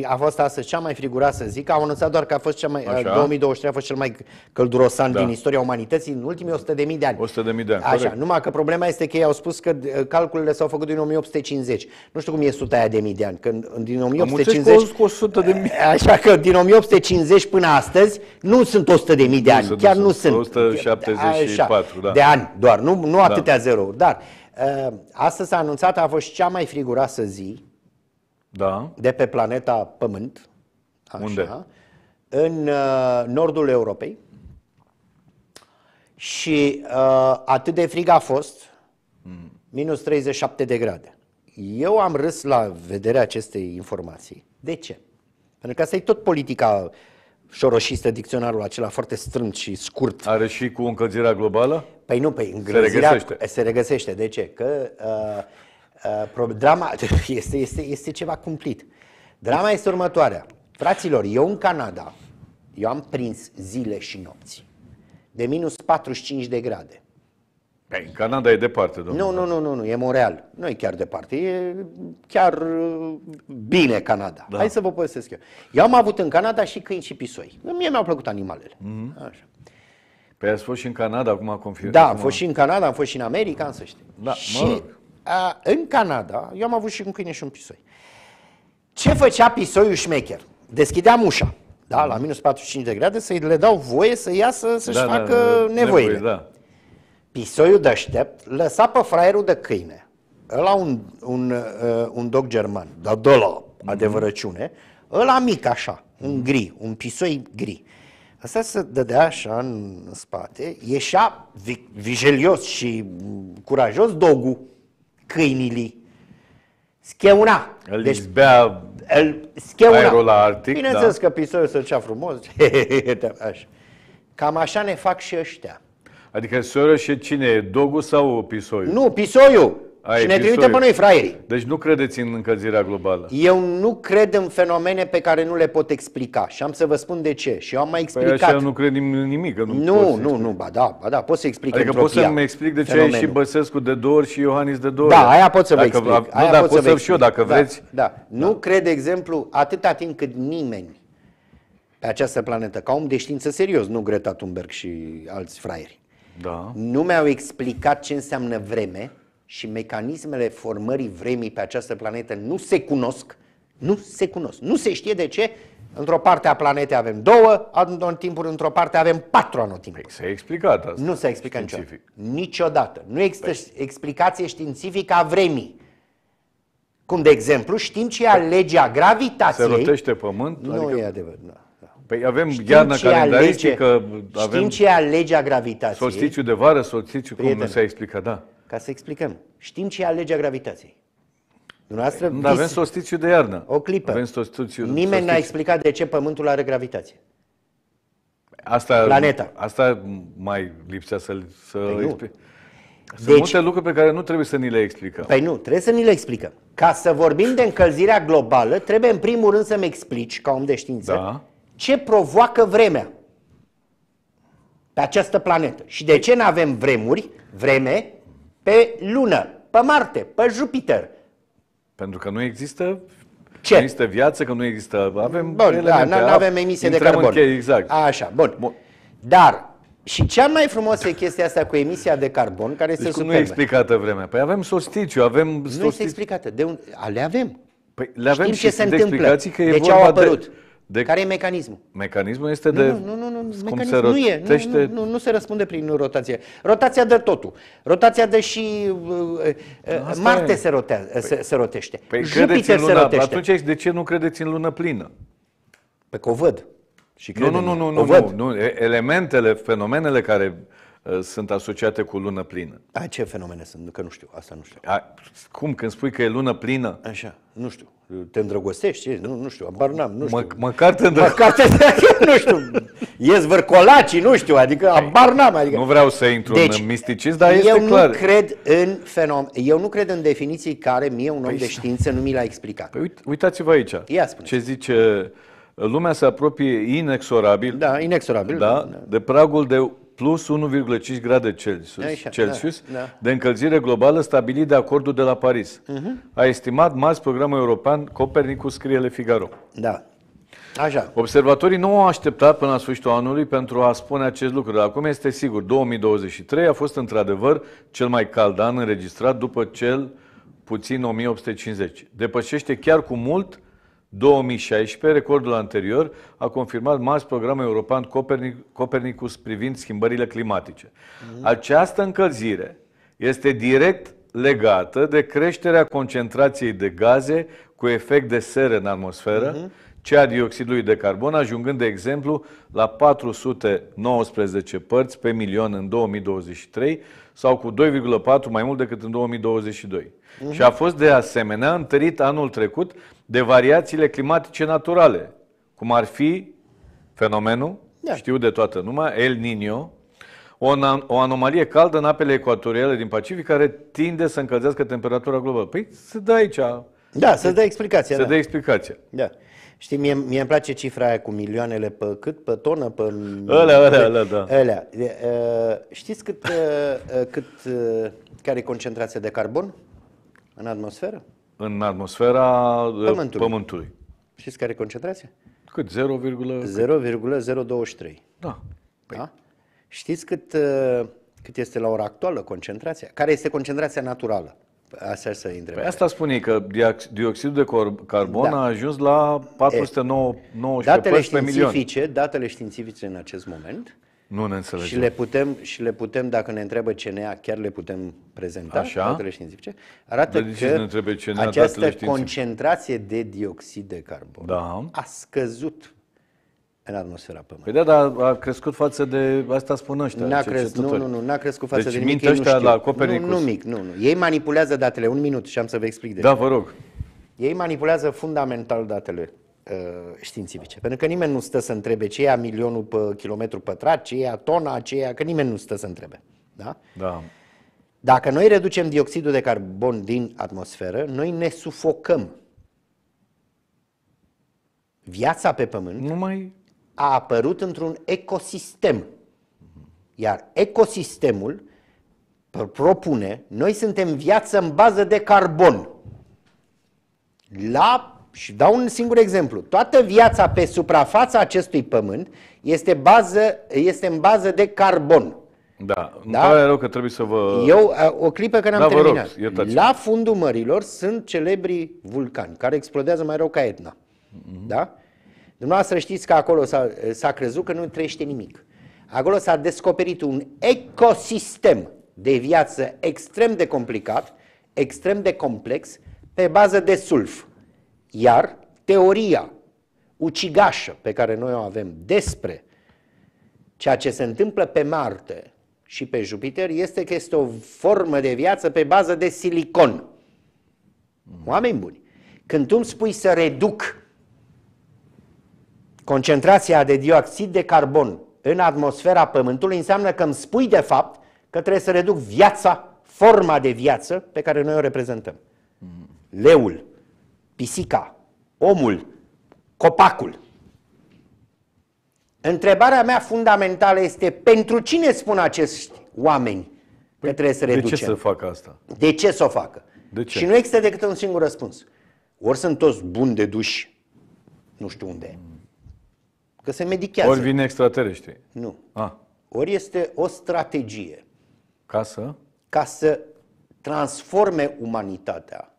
a fost astăzi cea mai friguroasă zi, că au anunțat doar că a fost cea mai, Așa. 2023 uh, a fost cel mai călduros an da. din istoria umanității în ultimii 100.000 de, de ani. 100.000 de ani, Așa, corect. numai că problema este că ei au spus că uh, calculele s-au făcut din 1850. Nu știu cum e 100 de mii de ani, când din 1850... Cu 100 de mii. *laughs* Așa că din 1850 până astăzi nu sunt 100 de mii de ani, nu chiar nu sunt. 174 da. de ani doar, nu, nu da. atâtea da. zerouri, dar... Uh, astăzi s-a anunțat, a fost cea mai friguroasă zi da. de pe planeta Pământ, așa, Unde? în uh, nordul Europei. Și uh, atât de frig a fost, mm. minus 37 de grade. Eu am râs la vederea acestei informații. De ce? Pentru că asta e tot politica șoroșistă, dicționarul acela foarte strâmt și scurt. Are și cu încălzirea globală? Păi nu, păi se regăsește. Se regăsește. De ce? Că uh, Uh, drama *laughs* este, este, este ceva cumplit. Drama este următoarea. Fraților, eu în Canada, eu am prins zile și nopți de minus 45 de grade. Păi, în Canada e departe, domnule. Nu, nu, nu, nu, nu, e Montreal. Nu e chiar departe, e chiar uh, bine Canada. Da. Hai să vă povestesc eu. Eu am avut în Canada și câini și pisoi. Mie mi-au plăcut animalele. Mm-hmm. Așa. Păi ați fost și în Canada, acum confirmat. Da, am fost și în Canada, am fost și în America, am să știu. Da, și mă rog în Canada, eu am avut și un câine și un pisoi. Ce făcea pisoiul șmecher? Deschidea ușa, da, la minus 45 de grade, să-i le dau voie să iasă să-și da, da facă da, da, nevoile. Nevoie, da. Pisoiul deștept lăsa pe fraierul de câine, ăla un, un, uh, un dog german, da, de la mhm. adevărăciune, ăla mic așa, un mhm. gri, un pisoi gri. Asta se dădea așa în spate, ieșea vi, vigilios și mm, curajos dogul câinilii. Scheuna. Îl deci, izbea îl, scheuna. aerul la Arctic. Bineînțeles da? că pisoiul se ducea frumos. *laughs* așa. Cam așa ne fac și ăștia. Adică soră și cine Dogul sau pisoiul? Nu, pisoiul. Ai și ne trimite pe noi fraierii. Deci nu credeți în încălzirea globală. Eu nu cred în fenomene pe care nu le pot explica și am să vă spun de ce. Și eu am mai explicat. Păi așa nu credem nimic. Că nu, nu, nu, nu, ba da, ba da, pot să explic Adică pot să-mi explic de ce fenomenul. ai și Băsescu de două ori și Iohannis de două da, ori. Da, aia pot să vă dacă, explic. Aia nu, aia dar pot, pot să, să și eu dacă da, vreți. Da. Nu da. cred, de exemplu, atâta timp cât nimeni pe această planetă, ca om de știință serios, nu Greta Thunberg și alți fraieri, da. nu mi-au explicat ce înseamnă vreme, și mecanismele formării vremii pe această planetă nu se cunosc, nu se cunosc, nu se știe de ce Într-o parte a planetei avem două anotimpuri, într-o parte avem patru anotimpuri. Păi s-a explicat asta. Nu s-a explicat științific. niciodată. Niciodată. Nu păi există păi. explicație științifică a vremii. Cum, de exemplu, știm ce e legea gravitației. Se rotește Pământul? Nu adică... e adevărat. Nu. Păi avem știm iarna calendaristică, lege, avem... Știm ce e legea gravitației. Solsticiu de vară, solsticiu, cum nu s-a explicat, da ca să explicăm. Știm ce e legea gravitației. Dumneavoastră, da, avem solstițiu de iarnă. O clipă. Avem solstițiu, Nimeni n-a explicat de ce Pământul are gravitație. Asta, Planeta. Asta mai lipsea să, să păi explic. Sunt deci, multe lucruri pe care nu trebuie să ni le explicăm. Păi nu, trebuie să ni le explicăm. Ca să vorbim de încălzirea globală, trebuie în primul rând să-mi explici, ca om de știință, da. ce provoacă vremea pe această planetă. Și de ce nu avem vremuri, vreme, pe Lună, pe Marte, pe Jupiter. Pentru că nu există ce? Nu există viață, că nu există... Avem Bun, da, nu avem emisie de carbon. Chei, exact. Așa, bun. bun. Dar și cea mai frumoasă e chestia asta cu emisia de carbon, care este deci superbă. nu e explicată vremea? Păi avem solsticiu, avem... Solsticiu. Nu este explicată. De un... Le avem. Păi le avem Știm și ce se întâmplă. că e de ce au apărut. De... De... Care e mecanismul? Mecanismul este de... Nu, nu, nu, nu, nu, se nu e. Nu, nu, nu, nu se răspunde prin rotație. Rotația dă totul. Rotația dă și... Uh, uh, uh Marte se, rotea, uh, păi, se, se rotește. Păi Jupiter luna, se rotește. Atunci de ce nu credeți în lună plină? Pe că o văd. Și nu, nu, nu, nu, nu, văd. nu. Elementele, fenomenele care sunt asociate cu lună plină. A, ce fenomene sunt? Că nu știu, asta nu știu. A, cum, când spui că e lună plină? Așa, nu știu te îndrăgostești, nu, nu știu, abar n-am, nu știu. Mă, măcar te îndrăgostești. Măcar te *laughs* nu știu, ies vârcolacii, nu știu, adică păi, abar n-am. Adică... Nu vreau să intru deci, în misticism, dar este eu clar. Nu cred în fenom... Eu nu cred în definiții care mie un om păi, de știință nu mi l-a explicat. Păi uit, uitați-vă aici. Ia spune. Ce zice... Lumea se apropie inexorabil, da, inexorabil da, da. de pragul de plus 1,5 grade Celsius, Așa, da, Celsius da, da. de încălzire globală stabilit de acordul de la Paris. Uh-huh. A estimat marți programul european Copernicus, scrie Le Figaro. Da. Așa. Observatorii nu au așteptat până la sfârșitul anului pentru a spune acest lucru, dar acum este sigur. 2023 a fost într-adevăr cel mai cald an înregistrat după cel puțin 1850. Depășește chiar cu mult 2016, recordul anterior, a confirmat mars programul european Copernic, Copernicus privind schimbările climatice. Mm. Această încălzire este direct legată de creșterea concentrației de gaze cu efect de seră în atmosferă, mm-hmm. cea dioxidului de carbon, ajungând, de exemplu, la 419 părți pe milion în 2023 sau cu 2,4 mai mult decât în 2022. Mm-hmm. Și a fost, de asemenea, întărit anul trecut de variațiile climatice naturale, cum ar fi fenomenul, da. știu de toată numai, El Niño, o, o anomalie caldă în apele ecuatoriale din Pacific care tinde să încălzească temperatura globală. Păi să dă aici... Da, să dă explicația. Să da. dă explicația. Da. Știi, mie, mie îmi place cifra aia cu milioanele pe cât? Pe tonă? Pe... Ălea, ălea, ălea, da. Alea. Știți cât, cât, care e concentrația de carbon în atmosferă? în atmosfera uh, Pământului. Pământului. Știți care e concentrația? Cât? 0,023. Da. Păi. da. Știți cât, uh, cât este la ora actuală concentrația? Care este concentrația naturală? Asta să Păi asta spune că dioxidul de carbon da. a ajuns la 419 datele științifice, Datele științifice în acest moment nu ne înțelegem. Și le putem, și le putem dacă ne întrebă CNA, chiar le putem prezenta, Așa? datele științifice. Arată de că ne CNA, această concentrație de dioxid de carbon da. a scăzut în atmosfera Pământului. Păi da, dar a crescut față de, asta spun ăștia, n-a cresc, Nu, nu, nu, n-a crescut față deci de nimic, Deci la Copernicus. Nu, nu mic, nu, nu. Ei manipulează datele, un minut și am să vă explic de Da, vă rog. Ei manipulează fundamental datele Uh, științifice. Pentru că nimeni nu stă să întrebe ce e milionul pe kilometru pătrat, ce e tona, ce e, că nimeni nu stă să întrebe. Da? da. Dacă noi reducem dioxidul de carbon din atmosferă, noi ne sufocăm. Viața pe pământ nu mai... a apărut într-un ecosistem. Iar ecosistemul propune, noi suntem viață în bază de carbon. La și dau un singur exemplu. Toată viața pe suprafața acestui pământ este, bază, este în bază de carbon. Da, îmi da? pare rău că trebuie să vă... Eu, o clipă că n-am da, terminat. Rog, La fundul mărilor sunt celebri vulcani, care explodează mai rău ca Etna. Mm-hmm. Da? Dumneavoastră știți că acolo s-a, s-a crezut că nu trăiește nimic. Acolo s-a descoperit un ecosistem de viață extrem de complicat, extrem de complex, pe bază de sulf. Iar teoria ucigașă pe care noi o avem despre ceea ce se întâmplă pe Marte și pe Jupiter este că este o formă de viață pe bază de silicon. Oameni buni, când tu îmi spui să reduc concentrația de dioxid de carbon în atmosfera Pământului, înseamnă că îmi spui de fapt că trebuie să reduc viața, forma de viață pe care noi o reprezentăm. Leul pisica, omul, copacul. Întrebarea mea fundamentală este pentru cine spun acești oameni păi că trebuie să reducem? De ce să facă asta? De ce să o facă? De ce? Și nu există decât un singur răspuns. Ori sunt toți buni de duși, nu știu unde, că se medichează. Ori vin extraterestri. Nu. Ah. Ori este o strategie. Ca să? Ca să transforme umanitatea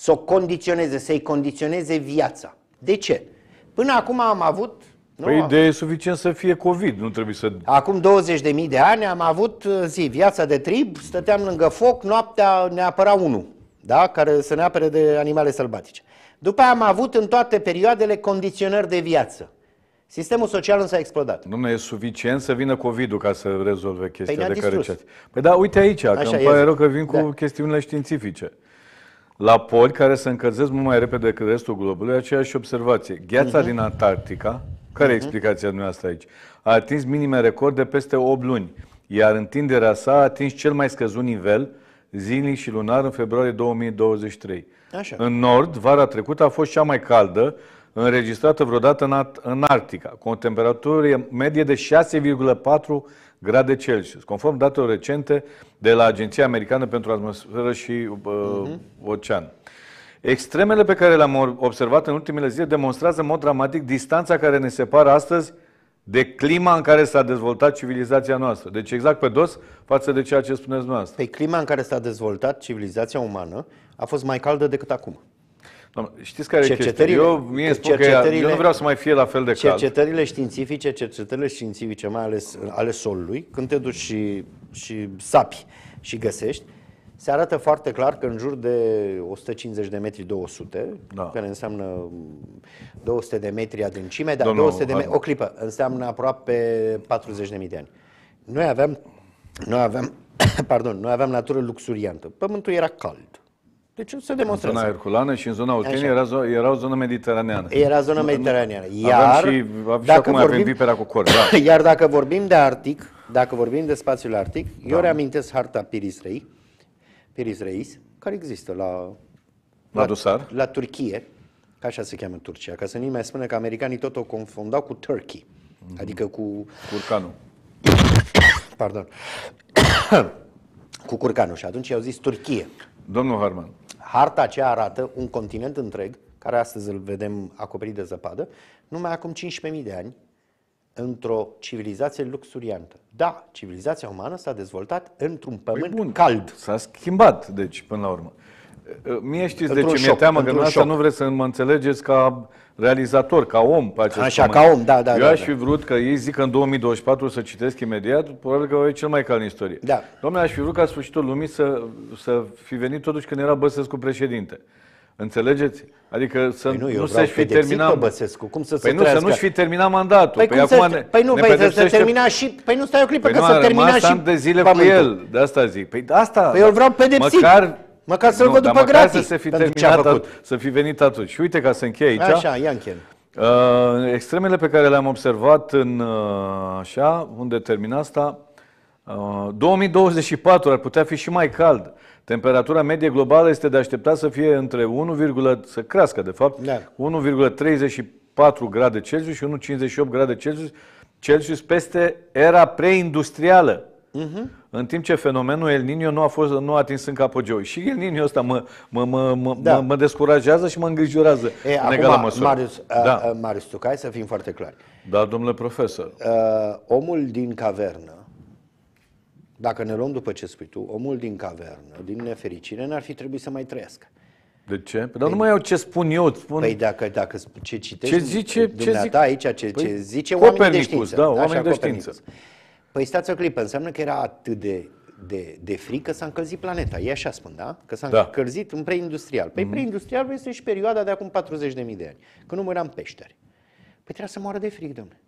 să o condiționeze, să-i condiționeze viața. De ce? Până acum am avut... Nu, păi de e suficient să fie COVID, nu trebuie să... Acum 20.000 de ani am avut, uh, zi, viața de trib, stăteam lângă foc, noaptea ne apăra unul, da? care să ne apere de animale sălbatice. După aia am avut în toate perioadele condiționări de viață. Sistemul social însă a explodat. Nu e suficient să vină COVID-ul ca să rezolve păi chestia păi de care ceați. Păi da, uite aici, că îmi pare rău că vin da. cu chestiunile științifice la poli care se încălzesc mult mai repede decât restul globului, aceeași observație. Gheața uh-huh. din Antarctica, care uh-huh. e mhm. explicația dumneavoastră aici, a atins minime record de peste 8 luni, iar întinderea sa a atins cel mai scăzut nivel zilnic și lunar în februarie 2023. Așa. În nord, vara trecută a fost cea mai caldă, înregistrată vreodată în, At- în Arctica, cu o temperatură medie de 6,4 grade Celsius, conform datelor recente de la Agenția Americană pentru Atmosferă și uh, uh-huh. Ocean. Extremele pe care le-am observat în ultimele zile demonstrează în mod dramatic distanța care ne separă astăzi de clima în care s-a dezvoltat civilizația noastră. Deci exact pe dos față de ceea ce spuneți noastră. Pe păi, clima în care s-a dezvoltat civilizația umană a fost mai caldă decât acum știți care e chestia? Eu, mie cercetările, că eu nu vreau să mai fie la fel de cercetările cald. Cercetările științifice, cercetările științifice, mai ales ale solului, când te duci și, și sapi și găsești, se arată foarte clar că în jur de 150 de metri 200, da. care înseamnă 200 de metri adâncime, dar Domnul, 200 de metri, o clipă, înseamnă aproape 40 de ani. Noi aveam, noi aveam, *coughs* pardon, noi aveam natură luxuriantă. Pământul era cald. Deci se demonstrează. În zona Herculană și în zona Olteniei era, zo- era o zonă mediteraneană. Era zona mediteraneană. Iar, avem și, dacă și acum vorbim, avem vipera cu cor. Da. *laughs* Iar dacă vorbim de Arctic, dacă vorbim de spațiul Arctic, da. eu reamintesc harta Piris, Rei, Piris Reis, care există la, la, la, Dusar. la Turchie, ca așa se cheamă Turcia, ca să nu mai spune că americanii tot o confundau cu Turkey, mm-hmm. adică cu... Curcanul. *coughs* Pardon. *coughs* cu curcanul și atunci i-au zis Turchie. Domnul Harman. Harta aceea arată un continent întreg, care astăzi îl vedem acoperit de zăpadă, numai acum 15.000 de ani, într-o civilizație luxuriantă. Da, civilizația umană s-a dezvoltat într-un păi pământ păi bun, cald. S-a schimbat, deci, până la urmă. Uh, mie știți de ce mi-e teamă, că asta nu vreți să mă înțelegeți ca realizator, ca om pe acest Așa, moment. ca om, da, da. Eu da, aș da. fi vrut că ei zic că în 2024 să citesc imediat, probabil că e cel mai cald în istorie. Da. Domnule, aș fi vrut ca sfârșitul lumii să, să fi venit totuși când era Băsescu președinte. Înțelegeți? Adică să păi nu, nu să-și fi terminat... Băsescu. Cum să păi nu, să nu-și fi terminat mandatul. Păi, păi, acum să... ne, păi nu, ne păi pedepsește... să termina și... Păi nu, stai o clipă, păi că nu, să termina și... de zile pământul. cu el, de asta zic. Păi asta... Păi eu vreau pedepsit. Măcar Măcar să-l văd după gratis. să se fi terminat, a să fi venit atunci. Și uite, ca să închei aici. Așa, ia Uh, extremele pe care le-am observat în, uh, așa, unde termina asta, uh, 2024 ar putea fi și mai cald. Temperatura medie globală este de așteptat să fie între 1, să crească de fapt, da. 1,34 grade Celsius și 1,58 grade Celsius, Celsius peste era preindustrială. Uh-huh în timp ce fenomenul El Niño nu a, fost, nu a atins încă apogeul. Și El Niño ăsta mă, mă, mă, mă, da. mă, mă descurajează și mă îngrijorează e, în acum, egală măsură. Marius, da. uh, Marius hai să fim foarte clari. Da, domnule profesor. Uh, omul din cavernă, dacă ne luăm după ce spui tu, omul din cavernă, din nefericire, n-ar fi trebuit să mai trăiască. De ce? Păi, dar nu mai au ce spun eu. Spun... Păi dacă, dacă ce citești ce zice, ce zic... aici, ce, păi, ce zice Copernicus, oamenii de știință. Da, oamenii de știință. Copernicus. Păi stați o clipă, înseamnă că era atât de, de, de frică s-a încălzit planeta. E așa spun, da? Că s-a da. încălzit un preindustrial. Păi mm-hmm. preindustrial este și perioada de acum 40.000 de ani, când nu în peșteri. Păi trebuia să moară de frică, domnule.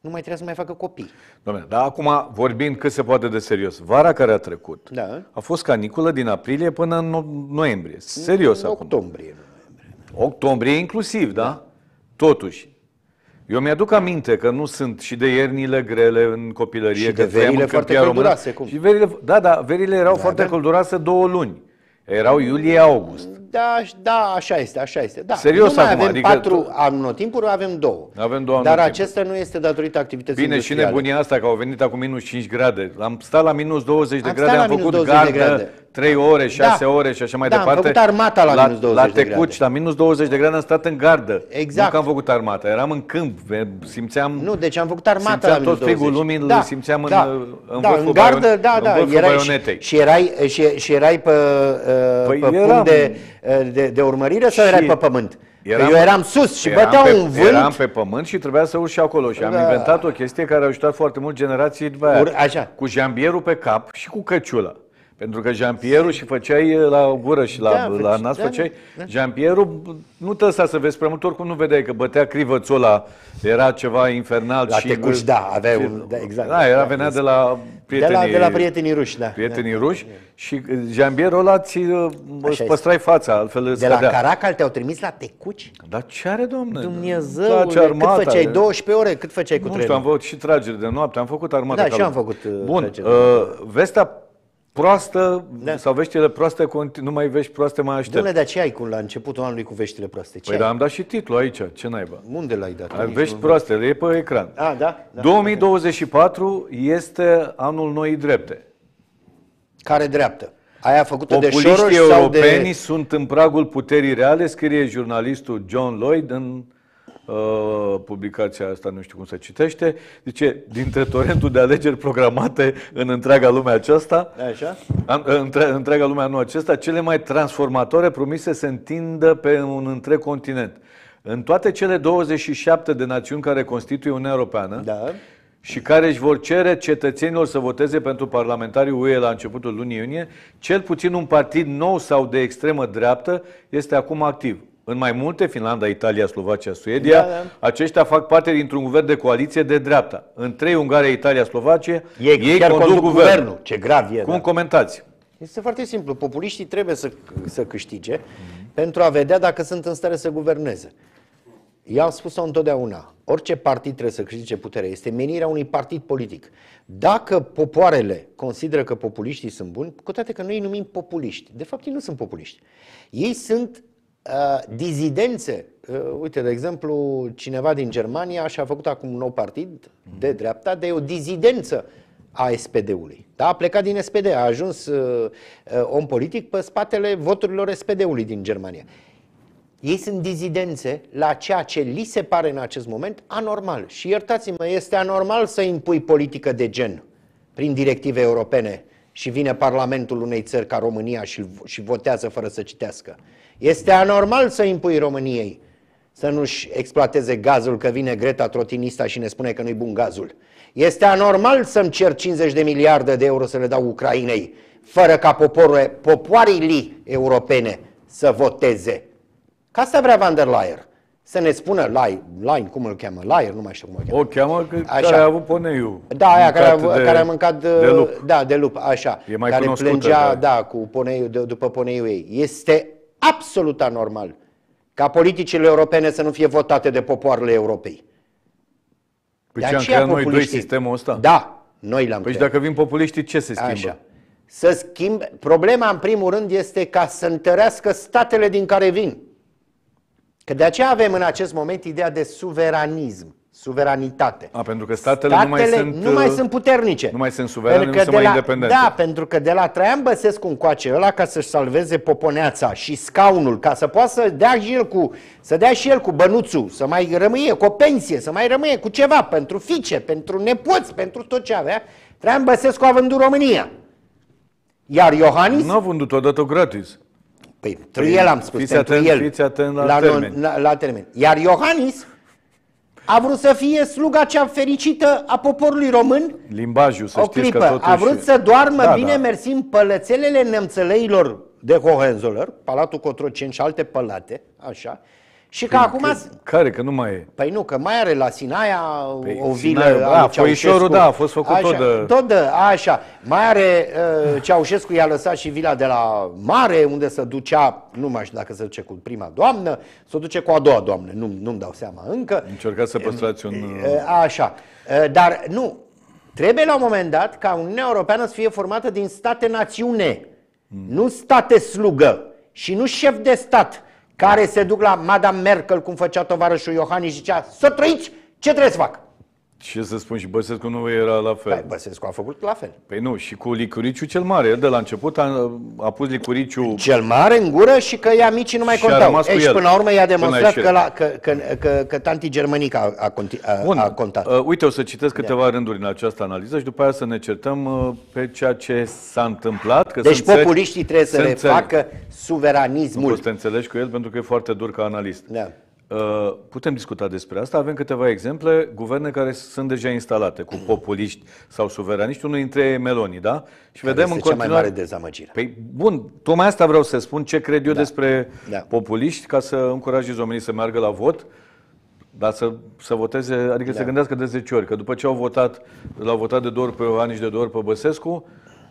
Nu mai trebuie să mai facă copii. Domnule, dar acum vorbim cât se poate de serios. Vara care a trecut da. a fost caniculă din aprilie până în noiembrie. Serios în, acum. Octombrie. Noiembrie. Octombrie inclusiv, da? da? Totuși, eu mi-aduc aminte că nu sunt și de iernile grele în copilărie. Și că de verile foarte călduroase. Cum? Și verile, da, da, verile erau da, foarte da? călduroase două luni. Erau iulie-august. Da, da, așa este, așa este. Da. Serios nu mai acum, avem adică patru tu... anotimpuri, avem două. Avem două Dar acesta nu este datorită activității Bine, industriale. și nebunia asta că au venit acum minus 5 grade. Am stat la minus 20 de am grade, am făcut gardă 3 da. ore, 6 da. ore și așa mai da, departe. am făcut armata la, la minus 20 la tecuci, de grade. la tecuci, la minus 20 de grade am stat în gardă. Exact. Nu că am făcut armata, eram în câmp, simțeam... Nu, deci am făcut armata la minus tot frigul lumii, da. simțeam da. în, da, în gardă, baion, da, da, erai, și, și, erai, și, și erai pe, uh, păi pe eram... de Eh, de, de urmărire sau erai pe pământ? Eram, eu eram sus și eram pe, un vânt. Eram pe pământ și trebuia să urci acolo. Și am da. inventat o chestie care a ajutat foarte mult generații după aia. Ur, așa. Cu jambierul pe cap și cu căciula. Pentru că Jean-Pierre și făceai la gură și la, da, la nas, da, făceai... Da. da. Jean-Pierre nu tăsa să vezi prea mult, oricum nu vedeai că bătea ăla, era ceva infernal. La și Tecuș, da, avea un... Da, exact. Da, era, da, venea de la prietenii, de la, de la prietenii ruși, da. da. Prietenii da, ruși da, da. și uh, Jean-Pierre ăla ți uh, Așa păstrai este. fața, altfel De scădea. la Caracal te-au trimis la Tecuci? Dar ce are, domnule? Dumnezeu, da, ce armata, cât făceai? 12 ore? Cât făceai cu nu trenul? Nu știu, am făcut și trageri de noapte, am făcut armata. Da, și am făcut uh, Bun, vestea proastă da. sau veștile proaste, nu mai vești proaste mai aștept. Dom'le, de ce ai cu la începutul anului cu veștile proaste. Ce păi da, am dat și titlu aici, ce naiba? Unde l-ai dat? Ai vești proaste, le e pe ecran. A, ah, da? da 2024 da. este anul noii drepte. Care dreaptă? Aia făcută de Soros europeni sau de... sunt în pragul puterii reale, scrie jurnalistul John Lloyd în Uh, publicația asta, nu știu cum se citește, zice, dintre torentul de alegeri programate în întreaga lume aceasta, Așa? În, întreaga lume nu acesta, cele mai transformatoare promise se întindă pe un întreg continent. În toate cele 27 de națiuni care constituie Uniunea Europeană, da și care își vor cere cetățenilor să voteze pentru parlamentarii UE la începutul lunii iunie, cel puțin un partid nou sau de extremă dreaptă este acum activ în mai multe, Finlanda, Italia, Slovacia, Suedia, da, da. aceștia fac parte dintr-un guvern de coaliție de dreapta. În trei, Ungaria, Italia, Slovacia, ei, ei chiar conduc, guvernul. guvernul. Ce grav e. Cum da. comentați? Este foarte simplu. Populiștii trebuie să, să câștige mm-hmm. pentru a vedea dacă sunt în stare să guverneze. Eu am spus-o întotdeauna. Orice partid trebuie să câștige puterea. Este menirea unui partid politic. Dacă popoarele consideră că populiștii sunt buni, cu toate că noi îi numim populiști. De fapt, ei nu sunt populiști. Ei sunt Uh, dizidențe. Uh, uite, de exemplu, cineva din Germania și-a făcut acum un nou partid mhm. de dreapta, de o dizidență a SPD-ului. Da? A plecat din SPD, a ajuns uh, uh, om politic pe spatele voturilor SPD-ului din Germania. Ei sunt dizidențe la ceea ce li se pare în acest moment anormal. Și iertați-mă, este anormal să impui politică de gen prin directive europene și vine Parlamentul unei țări ca România și, și votează fără să citească. Este anormal să impui României să nu-și exploateze gazul că vine Greta Trotinista și ne spune că nu-i bun gazul. Este anormal să-mi cer 50 de miliarde de euro să le dau Ucrainei, fără ca poporul, popoarii europene să voteze. Ca asta vrea van der Leyen. Să ne spună line, line, cum îl cheamă? Laier, nu mai știu cum îl cheamă. O cheamă că, așa. care a avut poneiul. Da, aia care a, de, care a mâncat de lup. Da, de lup, așa. E mai care plângea, da. da, cu poneiul, de, după poneiul ei. Este absolut anormal ca politicile europene să nu fie votate de popoarele Europei. Păi de ce am creat noi doi sistemul ăsta? Da, noi l-am Păi dacă vin populiștii, ce se schimbă? Așa. Să schimb... Problema, în primul rând, este ca să întărească statele din care vin. Că de aceea avem în acest moment ideea de suveranism suveranitate. A, pentru că statele, statele nu, mai sunt, nu mai uh, sunt puternice. Nu mai sunt suverane, nu sunt mai la, independente. Da, pentru că de la Traian Băsescu încoace ăla ca să-și salveze poponeața și scaunul, ca să poată să dea și el cu, să dea și el cu bănuțul, să mai rămâie cu o pensie, să mai rămâie cu ceva pentru fiice, pentru nepoți, pentru tot ce avea, Traian Băsescu a vândut România. Iar Iohannis... Nu a vândut o gratis. Păi, pentru el păi, am spus, fiți pentru atent, el. Fiți atent la, la, termen. La, la termen. Iar Iohannis a vrut să fie sluga cea fericită a poporului român. Limbajul, să o clipă. că totuși... A vrut să doarmă da, bine da. mersi în pălățelele nemțăleilor de Hohenzoller, Palatul Cotroceni și alte palate, așa, și că, că păi acum... Că, care? Că nu mai e. Păi nu, că mai are la Sinaia păi, o vilă Sinaia, a, Foișorul, da, a fost făcut așa, tot de... Tot de, așa. Mai are, uh, Ceaușescu i-a lăsat și vila de la mare, unde se ducea, nu mai știu dacă se duce cu prima doamnă, se duce cu a doua doamnă, nu, nu-mi dau seama încă. Încercați să păstrați un... Ă, uh, ă, așa. Uh, dar nu, trebuie la un moment dat ca Uniunea Europeană să fie formată din state-națiune, mm. nu state-slugă și nu șef de stat care se duc la Madame Merkel, cum făcea tovarășul Iohannis și zicea, să trăiți, ce trebuie să fac? Ce să spun, și Băsescu nu era la fel. Păi, Băsescu a făcut la fel. Păi nu, și cu Licuriciu cel mare. El de la început a, a pus Licuriciu... Cel mare în gură și că ea mici nu mai și contau. Și, și până la urmă i-a demonstrat că, la, că, că, că, că tanti germanica a, a, Bun. a contat. Uh, uite, o să citesc câteva da. rânduri în această analiză și după aia să ne certăm uh, pe ceea ce s-a întâmplat. Că deci populiștii trebuie să refacă suveranismul. Nu poți să te înțelegi cu el pentru că e foarte dur ca analist. Da. Uh, putem discuta despre asta. Avem câteva exemple. Guverne care sunt deja instalate cu populiști sau suveraniști. Unul dintre ei e Meloni, da? Și care vedem este în continuare... cea mai mare dezamăgire. Păi, bun, tocmai asta vreau să spun. Ce cred eu da. despre da. populiști ca să încurajez oamenii să meargă la vot. Dar să, să voteze, adică da. să gândească de 10 ori, că după ce au votat, l-au votat de două ori pe Ioan și de două ori pe Băsescu,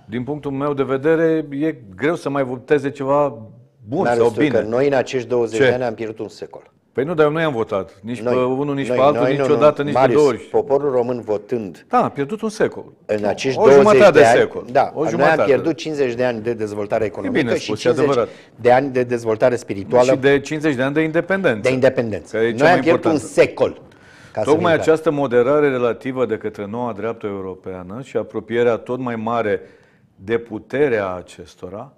din punctul meu de vedere, e greu să mai voteze ceva bun sau bine. Că noi în acești 20 ce? de ani am pierdut un secol. Păi nu, dar noi am votat. Nici noi, pe unul, nici noi, pe altul, noi, niciodată, nu, nu. nici Marius, de două ori. poporul român votând... Da, a pierdut un secol. În acești o 20 jumătate de, ani, de secol. Da, o jumătate. noi am pierdut 50 de ani de dezvoltare economică bine spus, și 50 adevărat. de ani de dezvoltare spirituală. Și de 50 de ani de independență. De independență. Noi am pierdut un secol. Ca Tocmai această moderare relativă de către noua dreaptă europeană și apropierea tot mai mare de puterea acestora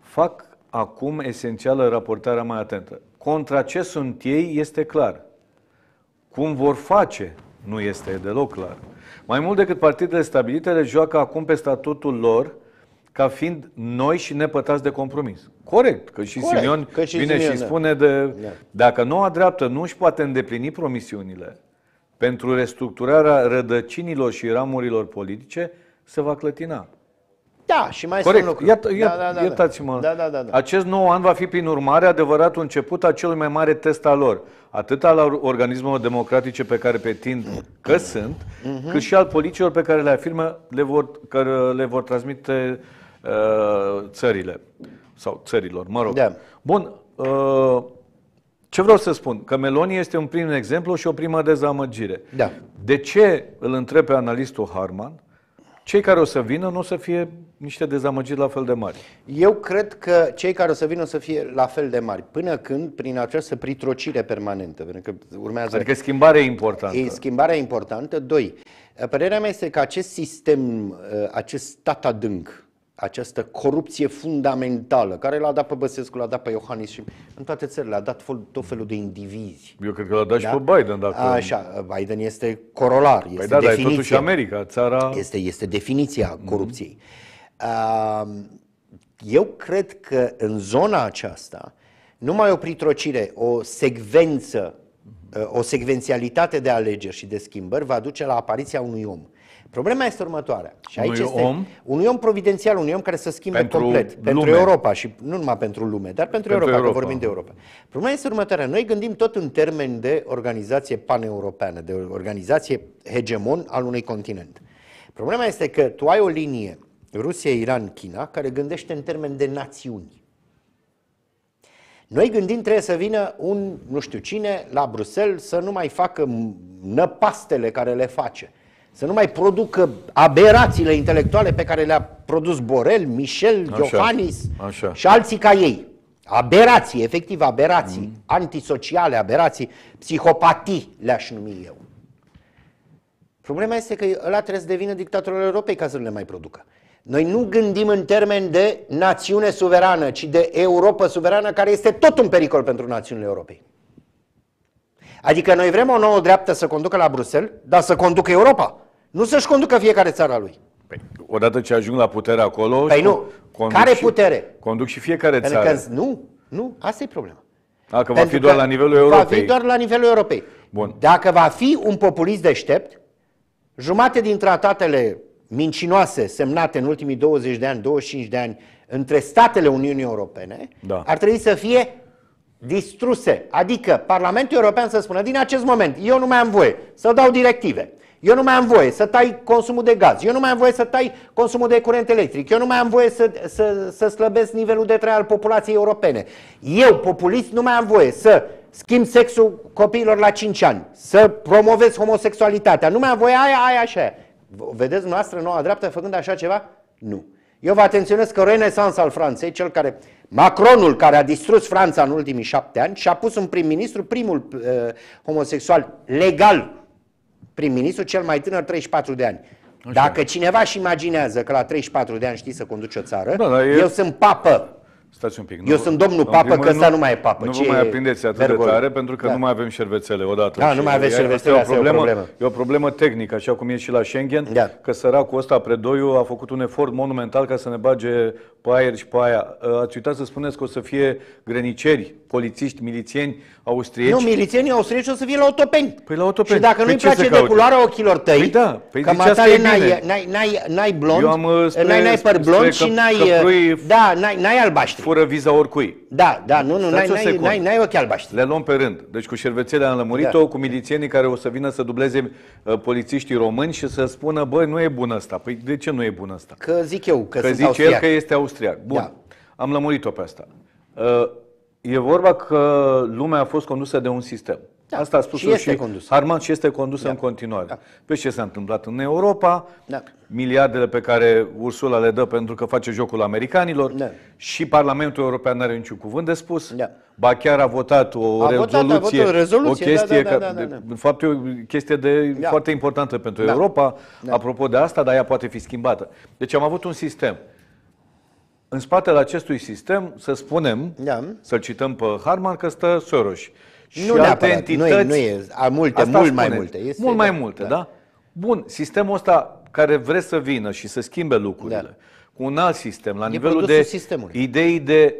fac acum esențială raportarea mai atentă contra ce sunt ei este clar. Cum vor face nu este deloc clar. Mai mult decât partidele stabilite le joacă acum pe statutul lor ca fiind noi și nepătați de compromis. Corect, că și Simion vine Simeon, și da. spune de... Da. Dacă noua dreaptă nu își poate îndeplini promisiunile pentru restructurarea rădăcinilor și ramurilor politice, se va clătina. Da, și mai Corect. sunt lucruri. Iată, da, iat, da, da, da, iertați-mă. Da, da, da, da. Acest nou an va fi, prin urmare, adevăratul început a celui mai mare test al lor. Atât al organismelor democratice pe care pretind că sunt, mm-hmm. cât și al politicilor pe care le afirmă le vor, că le vor transmite uh, țările. Sau țărilor, mă rog. Da. Bun. Uh, ce vreau să spun? Că Meloni este un prim exemplu și o primă dezamăgire. Da. De ce îl întreb pe analistul Harman cei care o să vină nu o să fie niște dezamăgiri la fel de mari. Eu cred că cei care o să vină o să fie la fel de mari, până când, prin această pritrocire permanentă, pentru că urmează... Adică schimbarea importantă. E schimbarea importantă. Doi, părerea mea este că acest sistem, ă, acest stat adânc, această corupție fundamentală, care l-a dat pe Băsescu, l-a dat pe Iohannis și în toate țările, a dat tot felul de indivizi. Eu cred că l-a dat da? și pe Biden. Dacă... Așa, Biden este corolar, păi este da, definiția. Dar e totuși America, țara... Este, este definiția mhm. corupției. Mm-hmm. Eu cred că în zona aceasta, numai o pritrocire, o secvență, mhm. o secvențialitate de alegeri și de schimbări va duce la apariția unui om Problema este următoarea. Și aici unui este om? Unui om providențial, un om care să schimbe pentru complet. Lume. Pentru Europa și nu numai pentru lume, dar pentru, pentru Europa, Europa, că vorbim de Europa. Problema este următoarea. Noi gândim tot în termeni de organizație paneuropeană, de organizație hegemon al unui continent. Problema este că tu ai o linie Rusia, Iran, China, care gândește în termeni de națiuni. Noi gândim trebuie să vină un nu știu cine la Bruxelles să nu mai facă năpastele care le face. Să nu mai producă aberațiile intelectuale pe care le-a produs Borel, Michel, Așa. Iohannis Așa. și alții ca ei. Aberații, efectiv aberații, mm. antisociale aberații, psihopatii le-aș numi eu. Problema este că ăla trebuie să devină dictatorul Europei ca să nu le mai producă. Noi nu gândim în termeni de națiune suverană, ci de Europa suverană, care este tot un pericol pentru națiunile Europei. Adică noi vrem o nouă dreaptă să conducă la Bruxelles, dar să conducă Europa. Nu să-și conducă fiecare țara lui. Păi, odată ce ajung la putere acolo... Păi nu. Conduc Care și, putere? Conduc și fiecare Pentru țară. Că, nu, nu, asta e problema. A, că Pentru va fi doar la nivelul Europei. Va fi doar la nivelul Europei. Bun. Dacă va fi un populist deștept, jumate din tratatele mincinoase semnate în ultimii 20 de ani, 25 de ani, între statele Uniunii Europene, da. ar trebui să fie distruse. Adică Parlamentul European să spună din acest moment, eu nu mai am voie să dau directive, eu nu mai am voie să tai consumul de gaz, eu nu mai am voie să tai consumul de curent electric, eu nu mai am voie să, să, să slăbesc nivelul de trai al populației europene. Eu, populist, nu mai am voie să schimb sexul copiilor la 5 ani, să promovez homosexualitatea, nu mai am voie aia, aia și aia. Vedeți noastră noua dreaptă făcând așa ceva? Nu. Eu vă atenționez că renesans al Franței, cel care, Macronul care a distrus Franța în ultimii șapte ani și a pus un prim-ministru, primul uh, homosexual legal prim-ministru cel mai tânăr, 34 de ani. Așa. Dacă cineva și imaginează că la 34 de ani știi să conduci o țară, da, da, eu e... sunt papă. Stați un pic. Nu, eu sunt domnul papă, că ăsta nu, nu mai e papă. Nu vă mai aprindeți atât vergol. de tare, pentru că da. nu mai avem șervețele odată. Da, nu mai aveți șervețele, e o, problemă, e o problemă. E o problemă tehnică, așa cum e și la Schengen, da. că săracul ăsta, Predoiu, a făcut un efort monumental ca să ne bage pe aer și pe aia. Ați uitat să spuneți că o să fie greniceri polițiști, milițieni austrieci. Nu, milițienii austrieci o să fie la otopeni. Păi la otopeni. Și dacă păi nu-i place de culoarea ochilor tăi, păi da, păi că matale n-ai, n-ai, n-ai, n-ai blond, Eu am uh, spre, n-ai, n-ai păr blond și n-ai, căprui, uh, da, n-ai, n-ai albaștri. Fură viza oricui. Da, da, nu, nu, n-ai, n-ai, n-ai, n-ai ochi albaștri. Le luăm pe rând. Deci cu șervețele am lămurit-o, da. cu milițienii care o să vină să dubleze uh, polițiștii români și să spună, băi, nu e bun asta. Păi de ce nu e bun asta? Că zic eu că, că zice austriac. el că este austriac. Bun, da. am lămurit-o pe asta. Uh, E vorba că lumea a fost condusă de un sistem. Da. Asta a spus și, și Armand și este condusă da. în continuare. Da. Vezi ce s-a întâmplat în Europa, da. miliardele pe care Ursula le dă pentru că face jocul americanilor da. și Parlamentul European nu are niciun cuvânt de spus. Da. Ba chiar a votat o a rezoluție, votat, a votat o, rezoluție o da, chestie, da, da, da, da, da, da. de fapt e o chestie de, da. foarte importantă pentru da. Europa, da. apropo de asta, dar ea poate fi schimbată. Deci am avut un sistem. În spatele acestui sistem, să spunem, da. să-l cităm pe Harman, că stă Soros. Și nu alte entități... Nu e, nu e a multe, mult mai multe. Este, mult mai da, multe, da. da? Bun, sistemul ăsta care vrea să vină și să schimbe lucrurile, da. cu un alt sistem, la e nivelul de sistemului. idei de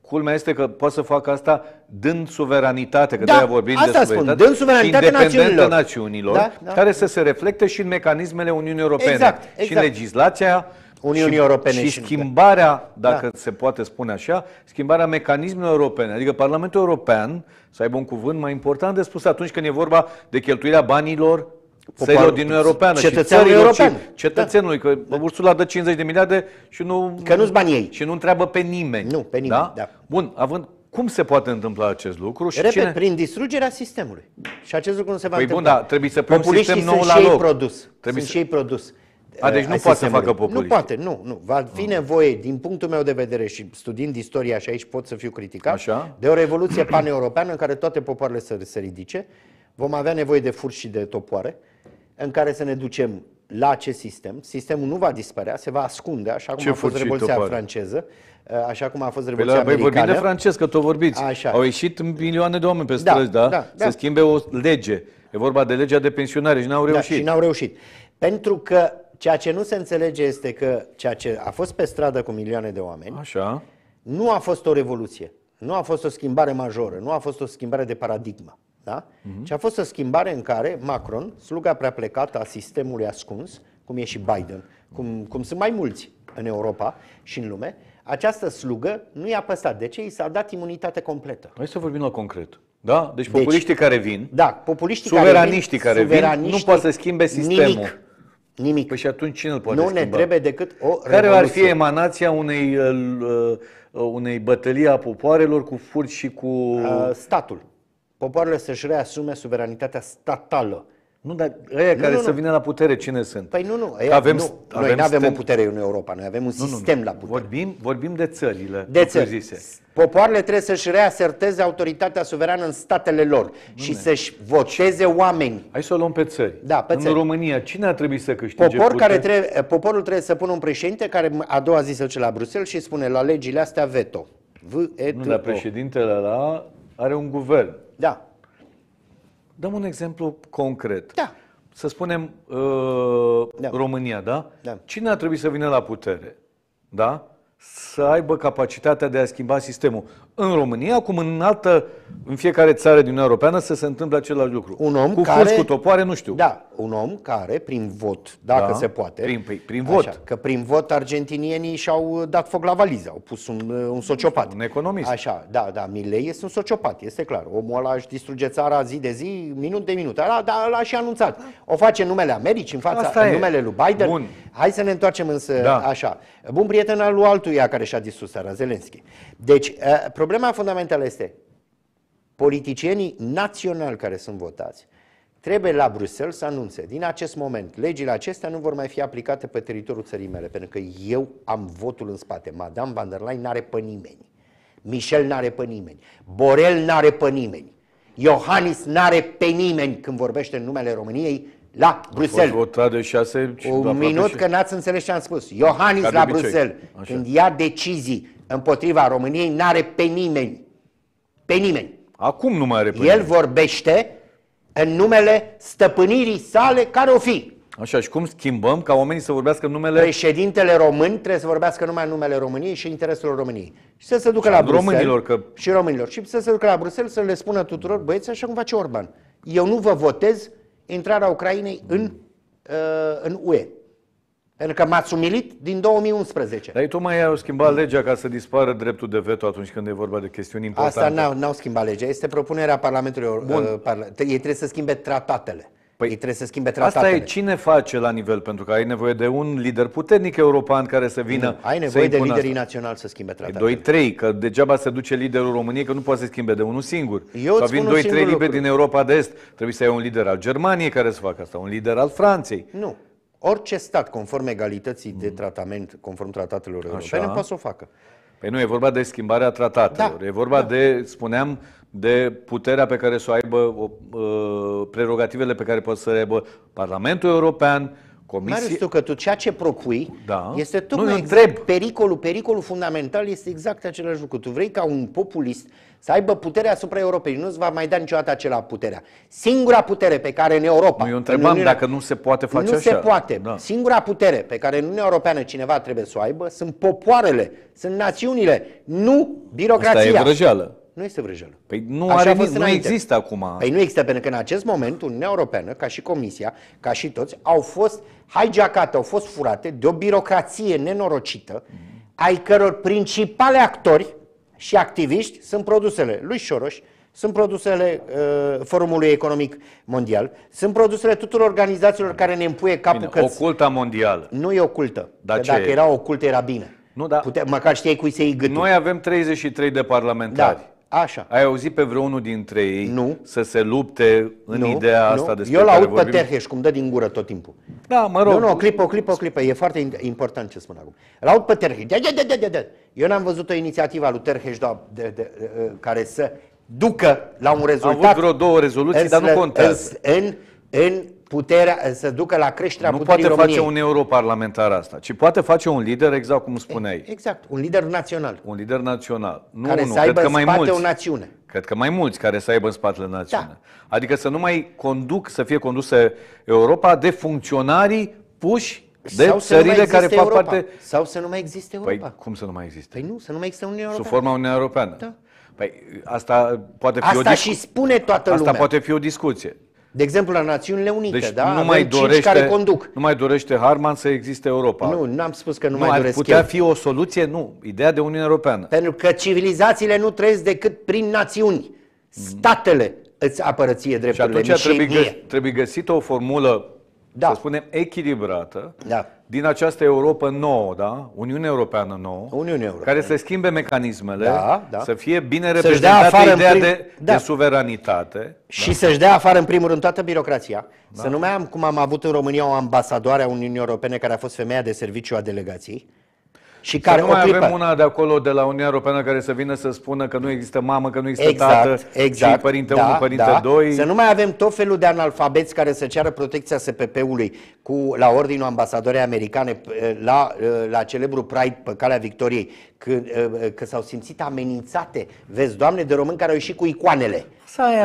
culmea este că poate să facă asta dând suveranitate, că da, de-aia vorbim asta de suveranitate, spun, dând suveranitate independentă națiunilor, națiunilor da, da. care să se reflecte și în mecanismele Uniunii Europene exact, exact. și în exact. legislația Uniunii și, Europene. Și schimbarea, da. dacă da. se poate spune așa, schimbarea mecanismelor europene. Adică Parlamentul European să aibă un cuvânt mai important de spus atunci când e vorba de cheltuirea banilor Popor, țărilor din Uniunea Europeană cetățeanul și european. Da. cetățenului, da. că da. Ursula dă 50 de miliarde și nu... Că nu-s bani ei. Și nu întreabă pe nimeni. Nu, pe nimeni, da? da. Bun, având cum se poate întâmpla acest lucru? Și Repet, cine... prin distrugerea sistemului. Și acest lucru nu se va păi întâmpla. bun, da, trebuie să pui sistem nou la loc. Produs. Trebuie sunt să... și ei produs. A, deci uh, nu poate să, facă populiști. Nu poate, nu, nu. Va fi nevoie, din punctul meu de vedere și studiind istoria și aici pot să fiu criticat, Așa? de o revoluție paneuropeană în care toate popoarele să se ridice. Vom avea nevoie de furci și de topoare, în care să ne ducem la acest sistem. Sistemul nu va dispărea, se va ascunde, așa cum Ce a fost Revoluția topoare? franceză, uh, așa cum a fost păi Revoluția păi, americană. vorbim de francez, că tot vorbiți. Așa. Au ieșit milioane de oameni pe da, străzi, da? da? da se da. schimbe o lege. E vorba de legea de pensionare și n-au reușit. Da, și n-au reușit. Pentru că Ceea ce nu se înțelege este că ceea ce a fost pe stradă cu milioane de oameni Așa. nu a fost o revoluție, nu a fost o schimbare majoră, nu a fost o schimbare de paradigmă. Da? Mm-hmm. Și a fost o schimbare în care Macron, sluga prea plecată a sistemului ascuns, cum e și Biden, cum, cum sunt mai mulți în Europa și în lume, această slugă nu i-a păsat. De ce? I s-a dat imunitate completă. Hai să vorbim la concret. Da? Deci, deci- populiștii deci, care vin, da, populiștii suveraniștii care vin, suveraniștii care vin nu pot să schimbe sistemul. Nimic. Nimic. Păi și atunci cine îl poate Nu schimba? ne trebuie decât o revoluție. Care ar fi emanația unei, uh, uh, unei bătălii a popoarelor cu furci și cu... Uh, statul. Popoarele să-și reasume suveranitatea statală. Nu, dar ăia nu, care nu, să nu. vină la putere, cine sunt? Păi nu, nu. Aia, avem, nu. Avem noi nu avem o putere în Europa, noi avem un nu, sistem nu, nu. la putere. Vorbim, vorbim de țările. De țări. Zise. Popoarele trebuie să-și reaserteze autoritatea suverană în statele lor Bune. și să-și voteze oameni. Hai să o luăm pe țări. Da, pe țări. în România, cine a trebuit să câștige Popor putere? care trebuie, eh, Poporul trebuie să pună un președinte care a doua zi se duce la Bruxelles și spune la legile astea veto. V-e-t-o. Nu, dar președintele ăla are un guvern. Da. Dăm un exemplu concret. Da. Să spunem uh, da. România, da? da? Cine ar trebui să vină la putere? Da? Să aibă capacitatea de a schimba sistemul în România, cum în altă, în fiecare țară din Uniunea Europeană, să se întâmple același lucru. Un om cu care, cu topoare, nu știu. Da, un om care, prin vot, dacă da, se poate. Prin, prin, prin vot. Așa, că prin vot argentinienii și-au dat foc la valiză, au pus un, un sociopat. Un economist. Așa, da, da, Milei este un sociopat, este clar. Omul ăla își distruge țara zi de zi, minut de minut. Ala, da, l-a și anunțat. O face în numele Americii, în fața, Asta în numele lui Biden. Bun. Hai să ne întoarcem însă da. așa. Bun prieten al lui altuia care și-a distrus țara, Zelenski. Deci, uh, Problema fundamentală este politicienii naționali care sunt votați. Trebuie la Bruxelles să anunțe, din acest moment, legile acestea nu vor mai fi aplicate pe teritoriul țării mele, pentru că eu am votul în spate. Madame van der Leyen n-are pe nimeni. Michel n-are pe nimeni. Borel n-are pe nimeni. Iohannis n-are pe nimeni când vorbește în numele României la Bruxelles. Votat de șase Un minut și... că n-ați înțeles ce am spus. Iohannis la Bruxelles, când ia decizii împotriva României, n-are pe nimeni. Pe nimeni. Acum nu mai are pe El nimeni. vorbește în numele stăpânirii sale care o fi. Așa, și cum schimbăm ca oamenii să vorbească numele... Președintele român trebuie să vorbească numai numele României și interesul României. Și să se ducă și la Bruxelles. Românilor, că... Și românilor. Și să se ducă la Bruxelles să le spună tuturor, băieți, așa cum face Orban. Eu nu vă votez intrarea Ucrainei în, uh, în UE. Pentru că m-ați umilit din 2011. Dar ei tocmai au schimbat legea ca să dispară dreptul de veto atunci când e vorba de chestiuni importante. Asta n-au, schimbat legea. Este propunerea Parlamentului. Bun. Uh, parla... Ei trebuie să schimbe tratatele. Păi, Ei trebuie să schimbe tratatele. Asta e cine face la nivel, pentru că ai nevoie de un lider puternic european care să vină. Nu, ai să de liderii asta. naționali să schimbe păi tratatele. Doi, trei, că degeaba se duce liderul României, că nu poate să schimbe de unul singur. Eu Sau vin doi, trei liberi din Europa de Est. Trebuie să ai un lider al Germaniei care să facă asta, un lider al Franței. Nu. Orice stat, conform egalității de mm. tratament, conform tratatelor europene, poate să o facă. Păi nu, e vorba de schimbarea tratatelor. Da. E vorba da. de, spuneam, de puterea pe care să o aibă, o, o, ă, prerogativele pe care poate să le aibă Parlamentul European, Comisia. Marius, tu că tu ceea ce propui da. este tocmai nu, exact întreb. pericolul. Pericolul fundamental este exact același lucru. Tu vrei ca un populist să aibă puterea asupra Europei. Nu-ți va mai da niciodată acela puterea. Singura putere pe care în Europa... Nu, eu întrebam în Uniunea, dacă nu se poate face nu așa. Nu se poate. Da. Singura putere pe care în Uniunea Europeană cineva trebuie să o aibă sunt popoarele, sunt națiunile, nu birocrația. Asta e vrăjeală. Nu este vrăjeală. Păi nu, are are, nu există acum. Păi nu există, pentru că în acest moment Uniunea Europeană, ca și Comisia, ca și toți, au fost hijackate, au fost furate de o birocrație nenorocită, mm. ai căror principale actori și activiști sunt produsele lui Șoroș, sunt produsele uh, Forumului Economic Mondial, sunt produsele tuturor organizațiilor care ne împuie capul că... Oculta mondială. Nu e ocultă. Dar că ce dacă e? era ocultă, era bine. Nu, da. Putea, măcar știai cui să iei gâtul. Noi avem 33 de parlamentari. Da. Așa. Ai auzit pe vreunul dintre ei nu. să se lupte în nu, ideea nu. asta despre Eu l-aud pe Terheș, cum dă din gură tot timpul. Da, mă rog. Nu, nu, o clipă, o clipă, o clipă. E foarte important ce spun acum. L-aud pe Terheș. De, de, de, de, de. Eu n-am văzut o inițiativă a lui Terheș de, de, de, de, care să ducă la un rezultat. Am avut vreo două rezoluții, în, dar nu contează. În, în, în puterea, să ducă la creșterea nu puterii poate face un europarlamentar asta, ci poate face un lider, exact cum spuneai. Exact, un lider național. Un lider național. Nu, care nu, să aibă cred în că mai mulți. o națiune. Cred că mai mulți care să aibă în spatele națiune. Da. Adică să nu mai conduc, să fie condusă Europa de funcționarii puși de Sau țările care fac Europa. parte... Sau să nu mai existe păi Europa. Păi cum să nu mai existe? Păi nu, să nu mai existe Uniunea Europeană. Sub forma Uniunea Europeană. Da. Păi asta poate fi asta o discuție. Asta și spune toată lumea. Asta poate fi o discuție. De exemplu, la Națiunile Unite, deci da? nu mai dorește, care conduc. Nu mai dorește Harman să existe Europa. Nu, n-am spus că nu, nu mai doresc putea eu. fi o soluție? Nu. Ideea de Uniune Europeană. Pentru că civilizațiile nu trăiesc decât prin națiuni. Mm. Statele îți apărăție drepturile. Și atunci trebuie, găs- trebuie găsit o formulă da. să spunem, echilibrată da. din această Europa nouă, da? Uniunea Europeană nouă, Uniunea Europeană. care să schimbe mecanismele, da, da. să fie bine reprezentată ideea prim... de, da. de suveranitate. Și da. să-și dea afară, în primul rând, toată birocrația. Da. Să nu mai am, cum am avut în România, o ambasadoare a Uniunii Europene care a fost femeia de serviciu a delegației și care nu mai clipă. avem una de acolo de la Uniunea Europeană care să vină să spună că nu există mamă, că nu există exact, tată exact, și părinte da, părinte părinte da. Să nu mai avem tot felul de analfabeți care să ceară protecția SPP-ului cu, la ordinul ambasadorii americane eh, la, eh, la celebru Pride pe calea Victoriei, că, eh, că s-au simțit amenințate, vezi, doamne, de români care au ieșit cu icoanele.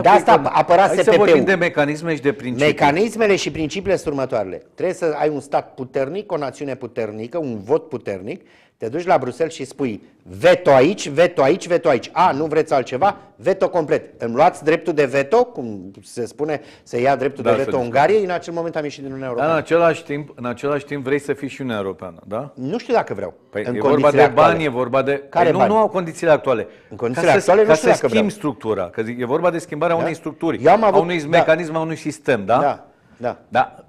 De asta apăra Hai SPP-ul. să vorbim de mecanisme și de principii. Mecanismele și principiile sunt următoarele. Trebuie să ai un stat puternic, o națiune puternică, un vot puternic, te duci la Bruxelles și spui veto aici, veto aici, veto aici. A, nu vreți altceva? Veto complet. Îmi luați dreptul de veto, cum se spune, Să ia dreptul da, de veto Ungariei, în acel moment am ieșit din Uniunea Europeană. Da, în același timp, în același timp vrei să fii și Uniunea Europeană, da? Nu știu dacă vreau. Păi în e vorba de bani, e vorba de... Care păi nu, bani? nu au condițiile actuale. În condițiile ca actuale să, nu știu să dacă schimb vreau. structura, că zic, e vorba de schimbarea da? unei structuri, Eu am avut... a unui da. mecanism, a unui sistem, da? Da. Da. da.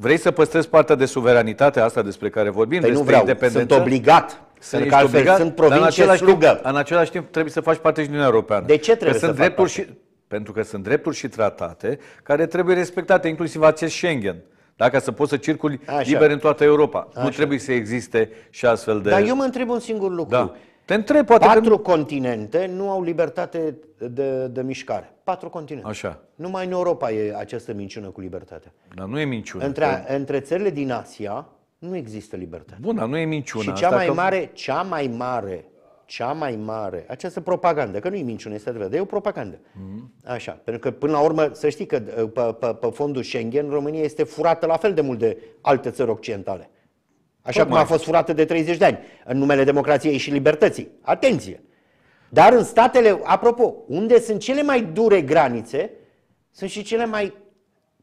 Vrei să păstrezi partea de suveranitate asta despre care vorbim? Păi nu vreau, sunt obligat. Sunt, că altfel obligat, sunt provincie în același, slugă. Timp, în același timp trebuie să faci parte din Uniunea Europeană. De ce trebuie că să sunt drepturi parte? și, Pentru că sunt drepturi și tratate care trebuie respectate, inclusiv acest Schengen. Dacă să poți să circuli Așa. liber în toată Europa. Așa. Nu trebuie să existe și astfel de... Dar eu mă întreb un singur lucru. Da. Te întreb, poate Patru că... continente nu au libertate de, de mișcare. Patru continente. Așa. Numai în Europa e această minciună cu libertatea. Dar nu e minciună. Între, că... între țările din Asia nu există libertate. Bun, dar nu e minciună. Și cea mai că... mare, cea mai mare, cea mai mare, această propagandă, că nu e minciună, este adevărat, dar e o propagandă. Mm. Așa, pentru că până la urmă, să știi că uh, pe, pe, pe fondul Schengen, România este furată la fel de mult de alte țări occidentale. Așa cum a fost furată de 30 de ani, în numele democrației și libertății. Atenție! Dar în statele, apropo, unde sunt cele mai dure granițe, sunt și cele mai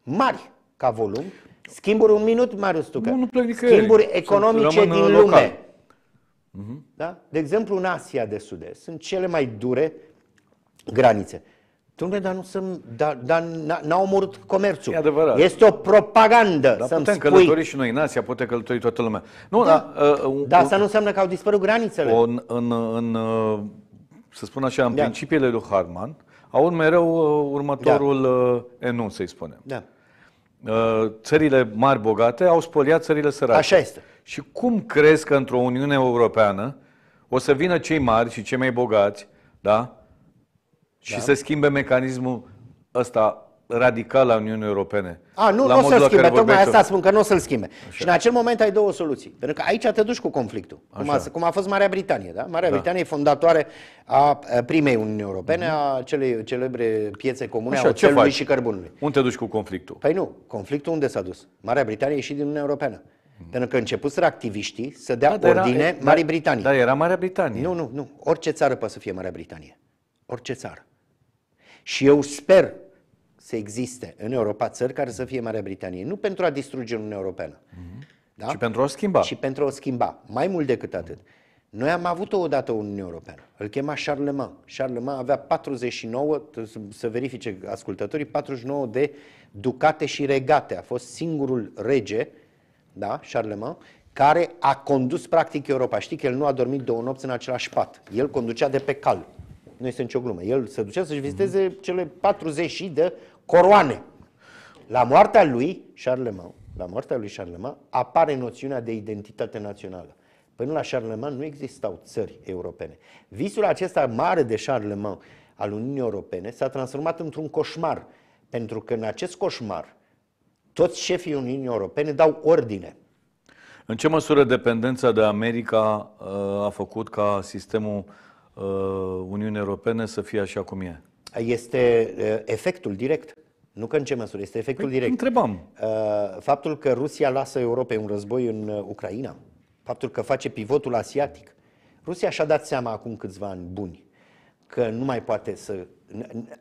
mari ca volum. Schimburi, un minut, Marius Tucă. Nu, nu Schimburi economice din uh, lume. Da? De exemplu, în Asia de Sud-Est sunt cele mai dure granițe. Dom'le, dar nu sunt, dar, dar n-a omorât comerțul. E adevărat. Este o propagandă. Dar putem spui. călători și noi în Asia, poate călători toată lumea. Nu, da. Dar, uh, dar asta nu înseamnă că au dispărut granițele. În, în, în, uh, să spun așa, în da. principiile lui Harman, au mereu uh, următorul da. Uh, enunț, să-i spunem. Da. Țările mari bogate au spoliat țările sărace. Așa este. Și cum crezi că într-o Uniune Europeană o să vină cei mari și cei mai bogați, da? și da? să schimbe mecanismul ăsta radical la Uniunii Europene. A, nu, nu o să-l schimbe, tocmai asta spun că nu o să-l schimbe. Așa. Și în acel moment ai două soluții. Pentru că aici te duci cu conflictul, cum a, cum a fost Marea Britanie. Da? Marea da. Britanie e fondatoare a primei Uniuni Europene, uh-huh. a celei celebre piețe comune Așa, a oțelului și cărbunului. Unde te duci cu conflictul? Păi nu, conflictul unde s-a dus? Marea Britanie a ieșit din Uniunea Europeană. Mhm. Pentru că începuseră activiștii să dea da, ordine era, Marii Britanii. Da, era Marea Britanie. Nu, nu, nu. Orice țară poate să fie Marea Britanie. Orice țară. Și eu sper să existe în Europa țări care să fie Marea Britanie. Nu pentru a distruge Uniunea Europeană. Mm-hmm. Da? Și pentru a o schimba. Și pentru a o schimba. Mai mult decât atât. Noi am avut o odată Uniunea Europeană. Îl chema Charlemagne. Charlemagne avea 49, să verifice ascultătorii, 49 de ducate și regate. A fost singurul rege, da, Charlemagne, care a condus practic Europa. Știi că el nu a dormit două nopți în același pat. El conducea de pe cal nu este nicio glumă. El se ducea să-și viziteze mm-hmm. cele 40 de coroane. La moartea lui, Charlemagne, la moartea lui Charlemagne, apare noțiunea de identitate națională. Până la Charlemagne nu existau țări europene. Visul acesta mare de Charlemagne al Uniunii Europene s-a transformat într-un coșmar, pentru că în acest coșmar toți șefii Uniunii Europene dau ordine. În ce măsură dependența de America uh, a făcut ca sistemul Uh, Uniunii Europene să fie așa cum e? Este uh, efectul direct. Nu că în ce măsură, este efectul păi, direct. Întrebam. Uh, faptul că Rusia lasă Europei un război în Ucraina, faptul că face pivotul asiatic. Rusia și-a dat seama acum câțiva ani buni că nu mai poate să...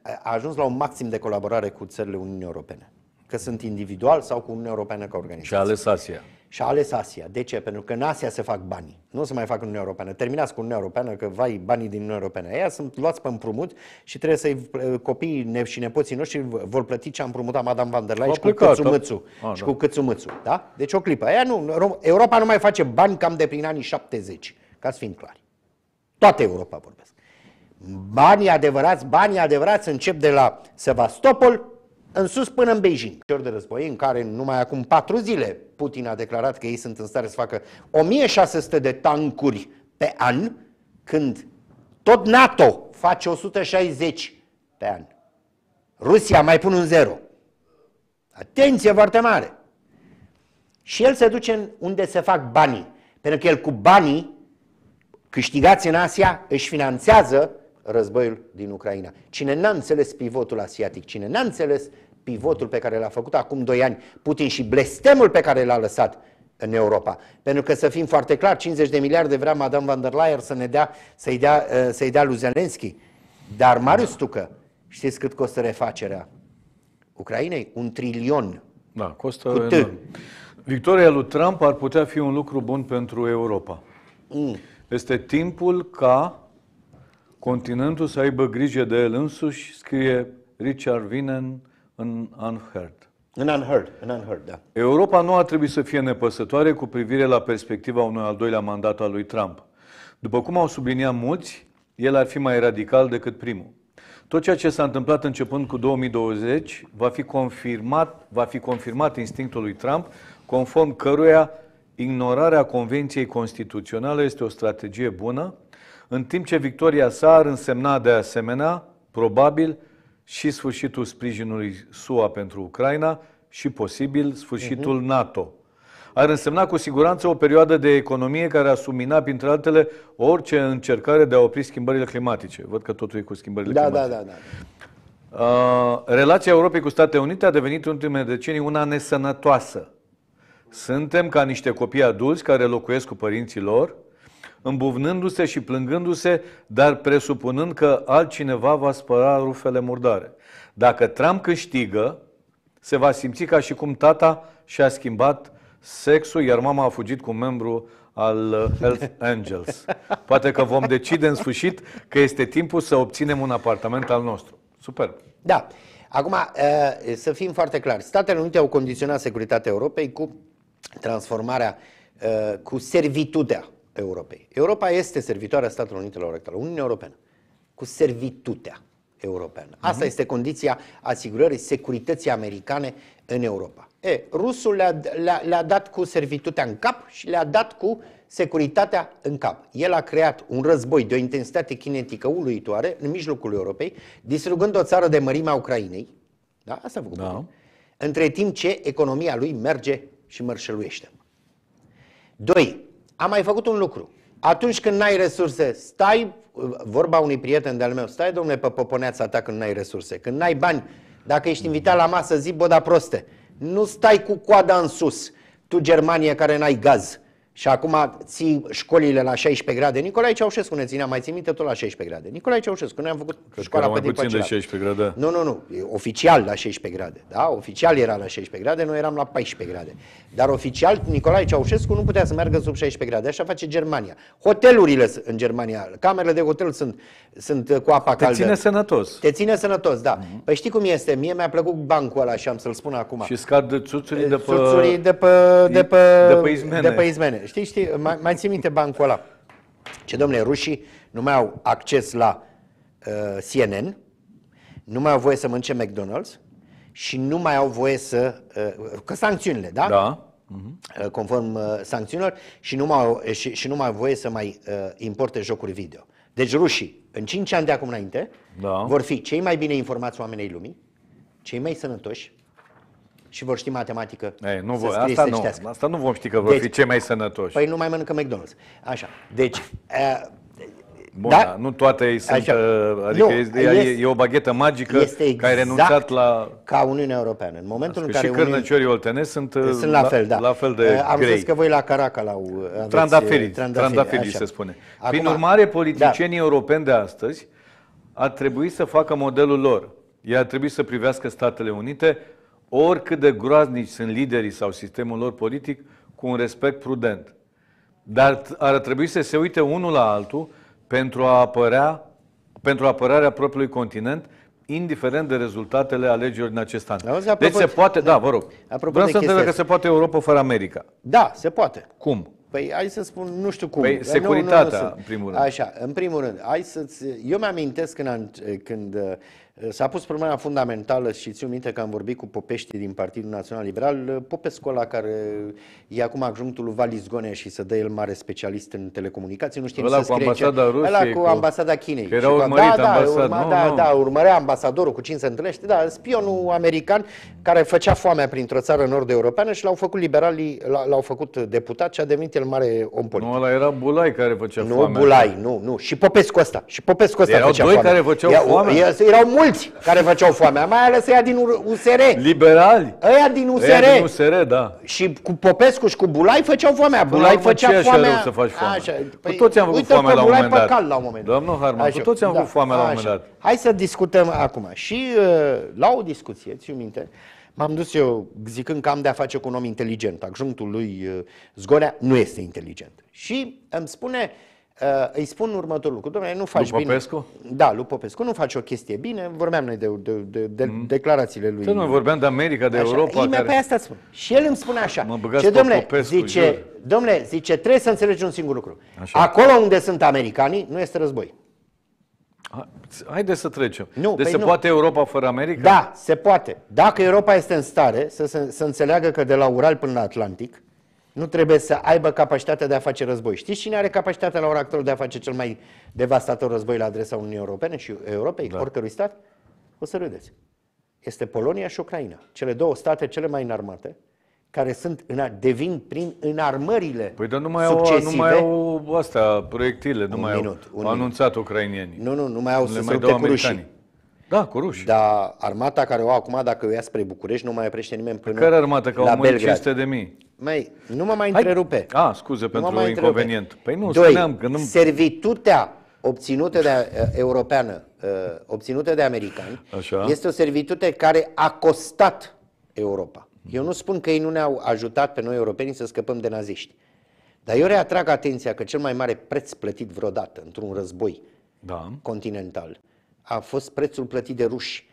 A ajuns la un maxim de colaborare cu țările Uniunii Europene. Că sunt individual sau cu Uniunea Europeană ca organizație. Și a ales Asia și a ales Asia. De ce? Pentru că în Asia se fac banii. Nu se mai fac în Uniunea Europeană. Terminați cu Uniunea Europeană, că vai banii din Uniunea Europeană. Aia sunt luați pe împrumut și trebuie să-i uh, copiii și nepoții noștri vor plăti ce a împrumutat Madame van der Leyen și cu câțumâțu. A, și da. cu câțumâțu. Da? Deci o clipă. Aia nu, Europa nu mai face bani cam de prin anii 70, ca să fim clari. Toată Europa vorbesc. Banii adevărați, banii adevărați încep de la Sevastopol în sus până în Beijing. De război în care numai acum patru zile Putin a declarat că ei sunt în stare să facă 1600 de tancuri pe an, când tot NATO face 160 pe an. Rusia mai pune un zero. Atenție foarte mare! Și el se duce unde se fac banii. Pentru că el cu banii câștigați în Asia își finanțează războiul din Ucraina. Cine n-a înțeles pivotul asiatic, cine n-a înțeles pivotul pe care l-a făcut acum 2 ani Putin și blestemul pe care l-a lăsat în Europa. Pentru că să fim foarte clar, 50 de miliarde vrea Madame van der Leyen să ne dea, să-i dea, uh, să-i dea lui Zelensky. Dar Marius Tucă, știți cât costă refacerea Ucrainei? Un trilion. Da, costă Cu enorm. Victoria lui Trump ar putea fi un lucru bun pentru Europa. Mm. Este timpul ca Continentul să aibă grijă de el însuși, scrie Richard Vinen în Unheard. În Unheard, în Unheard, da. Europa nu ar trebui să fie nepăsătoare cu privire la perspectiva unui al doilea mandat al lui Trump. După cum au subliniat mulți, el ar fi mai radical decât primul. Tot ceea ce s-a întâmplat începând cu 2020 va fi confirmat, va fi confirmat instinctul lui Trump, conform căruia ignorarea Convenției Constituționale este o strategie bună în timp ce victoria sa ar însemna de asemenea, probabil, și sfârșitul sprijinului SUA pentru Ucraina și posibil sfârșitul uh-huh. NATO. Ar însemna cu siguranță o perioadă de economie care a suminat, printre altele, orice încercare de a opri schimbările climatice. Văd că totul e cu schimbările da, da climatice. Da, da, da. Uh, relația Europei cu Statele Unite a devenit în ultimele decenii una nesănătoasă. Suntem ca niște copii adulți care locuiesc cu părinții lor, îmbuvnându-se și plângându-se, dar presupunând că altcineva va spăra rufele murdare. Dacă Trump câștigă, se va simți ca și cum tata și-a schimbat sexul, iar mama a fugit cu un membru al uh, Health Angels. Poate că vom decide în sfârșit că este timpul să obținem un apartament al nostru. Super. Da. Acum, uh, să fim foarte clari. Statele Unite au condiționat securitatea Europei cu transformarea, uh, cu servitudea Europei. Europa este servitoarea Statelor Unitelor Rectale, Uniunea Europeană, cu servitutea europeană. Mhm. Asta uh-huh. este condiția asigurării securității americane în Europa. E, rusul le-a, le-a, le-a dat cu servitutea în cap și le-a dat cu securitatea în cap. El a creat un război de o intensitate kinetică uluitoare în mijlocul Europei, distrugând o țară de mărimea Ucrainei. Da? Asta a făcut. Da. Între timp ce economia lui merge și mărșăluiește. Doi, am mai făcut un lucru. Atunci când n-ai resurse, stai, vorba unui prieten de-al meu, stai, domnule, pe poponeața ta când n-ai resurse, când n-ai bani, dacă ești invitat la masă, zi boda proste. Nu stai cu coada în sus, tu Germania care n-ai gaz, și acum ții școlile la 16 grade. Nicolae Ceaușescu ne ținea, mai țin minte tot la 16 grade. Nicolae Ceaușescu, noi am făcut Cred școala că era mai puțin de 16 grade. Nu, nu, nu. Oficial la 16 grade. Da? Oficial era la 16 grade, noi eram la 14 grade. Dar oficial Nicolae Ceaușescu nu putea să meargă sub 16 grade. Așa face Germania. Hotelurile în Germania, camerele de hotel sunt, sunt uh, cu apa Te caldă. Te ține sănătos. Te ține sănătos, da. Mm-hmm. Păi știi cum este? Mie mi-a plăcut bancul ăla și am să-l spun acum. Și scad de eh, de pe... de pe, de pe, de pe izmene. De pe izmene. Știi, știi, mai, mai ții minte bancul ăla. Ce, domnule, rușii nu mai au acces la uh, CNN, nu mai au voie să mănânce McDonald's și nu mai au voie să... Uh, că sancțiunile, da? Da. Uh-huh. Uh, conform uh, sancțiunilor și nu, mai, uh, și, și nu mai au voie să mai uh, importe jocuri video. Deci rușii, în 5 ani de acum înainte, da. vor fi cei mai bine informați oamenii lumii, cei mai sănătoși, și vor ști matematică. Ei, nu vor, asta, nu, asta nu vom ști că vor deci, fi cei mai sănătoși. Păi nu mai mănâncă McDonald's. Așa. Deci, uh, Bun, da? da? nu toate sunt, Așa. Uh, adică nu, este, e, e o baghetă magică este exact care a renunțat la... ca Uniunea Europeană. În momentul în care și cărnăciorii Uniunea... oltenezi sunt, uh, sunt la, la, fel, da. la fel de uh, Am zis că voi la Caracal au aveți, Trandafiri, trandafiri, se spune. Acum, Prin urmare, politicienii da. europeni de astăzi ar trebui să facă modelul lor. Ei ar trebui să privească Statele Unite oricât de groaznici sunt liderii sau sistemul lor politic, cu un respect prudent. Dar ar trebui să se uite unul la altul pentru, a apărea, pentru apărarea propriului continent, indiferent de rezultatele alegerilor din acest an. Auzi, apropo, deci se poate, da, vă rog, vreau să întreb că se poate Europa fără America. Da, se poate. Cum? Păi hai să spun, nu știu cum. Păi securitatea, nu, nu, nu, nu în primul rând. Așa, în primul rând, hai să-ți... Eu mi-amintesc când, când S-a pus problema fundamentală și țiu minte că am vorbit cu popeștii din Partidul Național Liberal, popescul ăla care e acum adjunctul lui Valizgone și să dă el mare specialist în telecomunicații, nu știu să cu ambasada ce... Rusiei, ăla cu, ambasada Chinei. era urmărit da, ambasad, da, urma, nu, da, nu. da, urmărea ambasadorul cu cine se întâlnește, da, spionul american care făcea foamea printr-o țară nord-europeană și l-au făcut liberalii, l-au făcut deputat și a devenit el mare om politic. Nu, ăla era Bulai care făcea nu, foamea. Nu, Bulai, nu, nu, și popescul ăsta, și popescul ăsta erau făcea doi foamea. care făceau foamea. Erau mulți mulți care făceau foamea, mai ales ăia din USR. Liberali. Ăia din USR. Ăia din USR, da. Și cu Popescu și cu Bulai făceau foamea. Bulai făcea așa foamea. Rău să faci foamea. Așa. Păi, cu toți am făcut foamea la un moment dat. Cal, la un moment dat. Doamnă Harman, cu toți am da. făcut foamea la un moment dat. Hai să discutăm acum. Și uh, la o discuție, ți minte, M-am dus eu zicând că am de-a face cu un om inteligent. Adjunctul lui uh, Zgorea nu este inteligent. Și îmi spune, uh, Uh, îi spun următorul lucru. Domnule, nu faci lui Popescu? bine. Da, lui Popescu nu faci o chestie bine. Vorbeam noi de, de, de, de mm. declarațiile lui. Că păi nu vorbeam de America, de așa. Europa. care... Pe păi asta spun. Și el îmi spune așa. Mă ce, domnule, Popescu, zice, jur. domnule, zice, trebuie să înțelegi un singur lucru. Așa. Acolo unde sunt americanii, nu este război. Haideți să trecem. Nu, deci păi se nu. poate Europa fără America? Da, se poate. Dacă Europa este în stare să, să, să înțeleagă că de la Ural până la Atlantic, nu trebuie să aibă capacitatea de a face război. Știți cine are capacitatea la ora actuală de a face cel mai devastator război la adresa Uniunii Europene și Europei, da. oricărui stat? O să râdeți. Este Polonia și Ucraina, cele două state cele mai înarmate, care sunt în, devin prin înarmările Păi dar nu mai succesive. au, nu mai au astea, proiectile, nu un mai minut, au, un au anunțat ucrainienii. Nu, nu, nu mai au să se cu rușii. Da, cu ruși. Dar armata care o au acum, dacă o ia spre București, nu mai oprește nimeni păi până Care armată? Că la au 500 de mii. Mai, nu mă mai întrerupe. Hai. A, scuze nu pentru inconvenient. Păi nu, Doi, spuneam că nu... servitutea obținută de uh, europeană, uh, obținută de americani, Așa. este o servitute care a costat Europa. Eu nu spun că ei nu ne-au ajutat pe noi europenii să scăpăm de naziști. Dar eu reatrag atenția că cel mai mare preț plătit vreodată într-un război da. continental a fost prețul plătit de ruși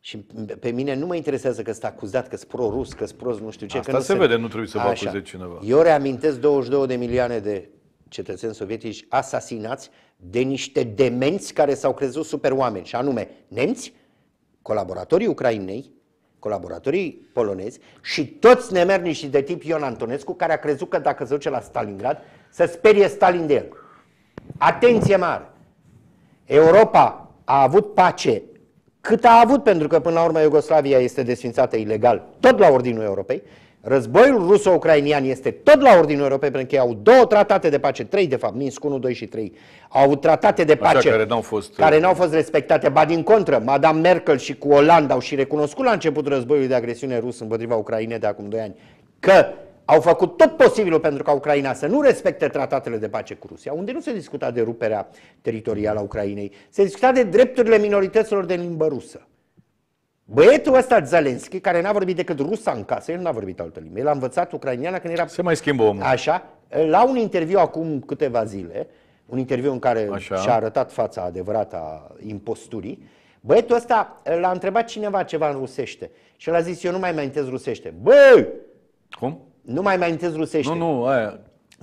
și pe mine nu mă interesează că sunt acuzat, că sunt pro-rus, că sunt pro nu știu ce. Asta că nu se, se vede, nu trebuie să vă Așa. acuze cineva. Eu reamintesc 22 de milioane de cetățeni sovietici asasinați de niște demenți care s-au crezut super oameni, și anume nemți, colaboratorii Ucrainei, colaboratorii polonezi și toți nemernici de tip Ion Antonescu care a crezut că dacă se duce la Stalingrad să sperie Stalin de el. Atenție mare! Europa a avut pace cât a avut, pentru că până la urmă Iugoslavia este desfințată ilegal, tot la Ordinul Europei, Războiul ruso-ucrainian este tot la ordinul europei, pentru că ei au două tratate de pace, trei de fapt, Minsk 1, 2 și 3, au tratate de pace care n-au fost, care n-au uh, fost respectate. Ba din contră, Madame Merkel și cu Olanda au și recunoscut la început războiului de agresiune rus împotriva Ucrainei de acum 2 ani că au făcut tot posibilul pentru ca Ucraina să nu respecte tratatele de pace cu Rusia, unde nu se discuta de ruperea teritorială a Ucrainei, se discuta de drepturile minorităților de limbă rusă. Băietul ăsta, Zelenski, care n-a vorbit decât rusa în casă, el n-a vorbit altă limbă, el a învățat ucrainiana când era... Se mai schimbă omul. Așa, la un interviu acum câteva zile, un interviu în care Așa. și-a arătat fața adevărată a imposturii, băietul ăsta l-a întrebat cineva ceva în rusește și el a zis, eu nu mai mai rusește. Băi! Cum? Nu mai mai amintesc rusește. Nu, nu, aia.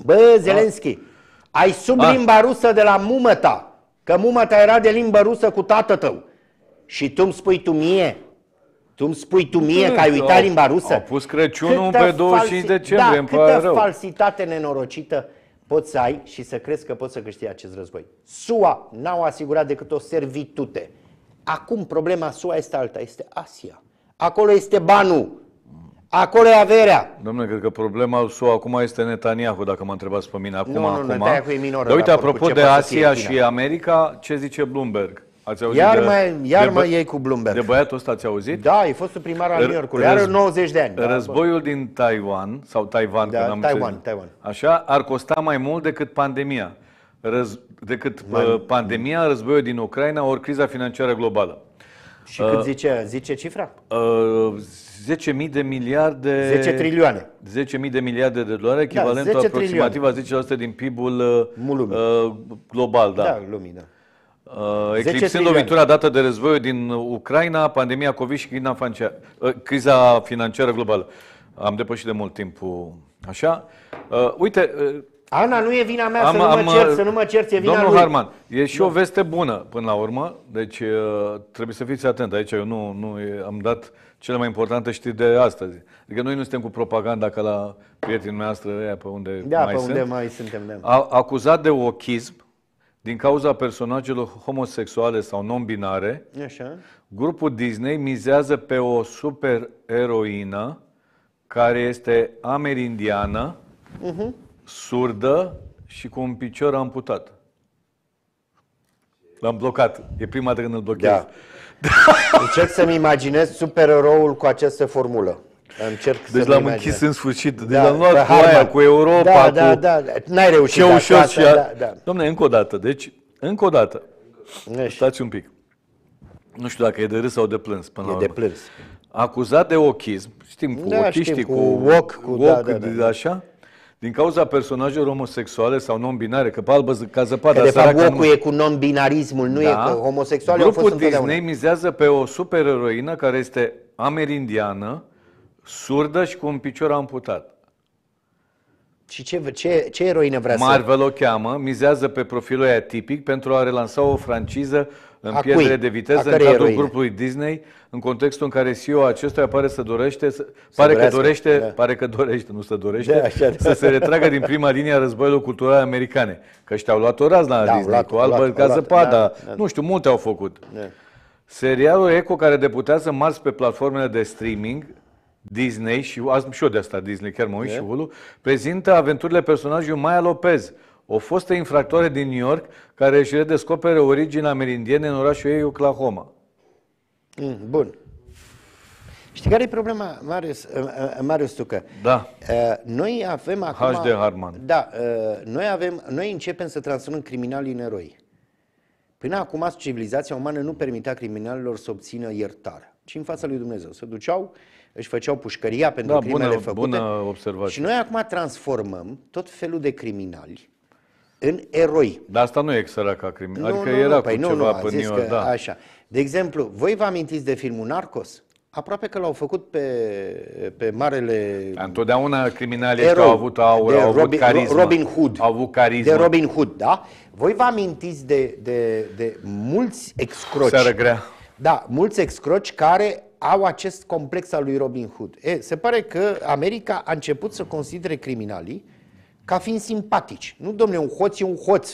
Bă, Zelenski, da. ai sub A. limba rusă de la mumăta, că mumăta era de limbă rusă cu tată tău. Și tu îmi spui tu mie, tu îmi spui tu mie că ai uitat limba rusă? Au pus Crăciunul câtă pe 25 falsi... Da, decembrie, da, îmi câtă rău. falsitate nenorocită poți să ai și să crezi că poți să câștigi acest război. SUA n-au asigurat decât o servitute. Acum problema SUA este alta, este Asia. Acolo este banul, Acolo e averea. Domnule, cred că problema SUA acum este Netanyahu, dacă mă întrebați pe mine acum. Nu, nu, acum. Netanyahu e minoră. Dar uite, apropo de Asia și America, ce zice Bloomberg? Ați auzit iar de, mai, iar de, mai ei cu Bloomberg. De băiatul ăsta ați auzit? Da, e fost primar al New Yorkului. Are 90 de ani. Da, războiul da, din Taiwan, sau Taiwan, da, am Taiwan, zis, Taiwan. Așa, ar costa mai mult decât pandemia. Răz, decât mai, pandemia, războiul din Ucraina, ori criza financiară globală. Și uh, cât zice, zice cifra? Uh, 10.000 de miliarde... 10 trilioane. 10.000 de miliarde de dolari, da, echivalentul da, aproximativ trilioane. a 10% din PIB-ul uh, uh, global. Da, da lumii, da. Uh, eclipsând lovitura dată de război din Ucraina, pandemia COVID și criza financiară, uh, criza financiară globală. Am depășit de mult timpul așa. Uh, uite... Uh, Ana, nu e vina mea am, să, nu am, mă cer, uh, să nu mă cerți, e vina Domnul lui. Domnul Harman, e și o da. veste bună până la urmă, deci uh, trebuie să fiți atent. Aici eu nu, nu am dat uh, cele mai importante știri de astăzi. Adică noi nu suntem cu propaganda ca la prietenii noastre pe unde da, mai pe sunt. unde mai suntem. Da. A, acuzat de ochism din cauza personajelor homosexuale sau non-binare, Așa. grupul Disney mizează pe o supereroină care este amerindiană, uh-huh. surdă și cu un picior amputat. L-am blocat. E prima dată când îl blochez. Da. *laughs* Încerc să-mi imaginez supereroul cu această formulă. Încerc deci l-am închis în sfârșit. Deci da, l-am luat cu aia, cu Europa, da, cu... Da, da, N-ai reușit ce da, ușor și da, da. Domne, încă o dată. Deci, încă o dată. Nești. Stați un pic. Nu știu dacă e de râs sau de plâns. Până e la de plâns. Acuzat de ochism, știm, cu da, ochiștii, știm, cu, cu oc, cu, oc da, da, da, da. așa, din cauza personajelor homosexuale sau non-binare, că pe albă ca zăpada. Că de fapt Goku nu... e cu non-binarismul, nu da. e cu homosexuale. Grupul au fost Disney mizează pe o supereroină care este amerindiană, surdă și cu un picior amputat. Și ce, ce, ce eroină vrea Marvel să... Marvel o cheamă, mizează pe profilul aia tipic pentru a relansa o franciză în a pierdere cui? de viteză în cadrul grupului Disney, în contextul în care CEO acestuia pare să dorește, să, pare că dorește, da. pare că dorește, nu să dorește, da, așa, da. să se retragă din prima linie a războiului cultural americane. Că ăștia au luat o la da, Disney, luat, cu albă luat, ca zăpada, da, da. nu știu, multe au făcut. Da. Serialul Eco care deputează marți pe platformele de streaming, Disney și, și eu de asta Disney, chiar mă uit yeah. Da. și Hulu, prezintă aventurile personajului Maya Lopez, o fostă infractoare din New York care își redescopere originea amerindiene în orașul ei, Oklahoma. Mm, bun. Știi care e problema, Marius, eh, eh, Marius Tucă? Da. Eh, noi avem acum... H.D. Harman. Da. Noi, avem, noi începem să transformăm criminalii în eroi. Până acum, civilizația umană nu permitea criminalilor să obțină iertare, ci în fața lui Dumnezeu. Se duceau, își făceau pușcăria pentru da, crimele bună, făcute. Bună observație. Și noi acum transformăm tot felul de criminali în eroi. Dar asta nu e săraca crimină, nu, adică nu, era nu, cu păi ceva nu, zis că, da. așa. De exemplu, voi vă amintiți de filmul Narcos? Aproape că l-au făcut pe, pe marele... Întotdeauna criminalii erou, au avut aur, au avut Robin, carismă. Robin Hood. Au avut carismă. De Robin Hood, da? Voi vă amintiți de, de, de mulți excroci. Seară grea. Da, mulți excroci care au acest complex al lui Robin Hood. E, se pare că America a început să considere criminalii ca fiind simpatici. Nu, domne, un hoț e un hoț.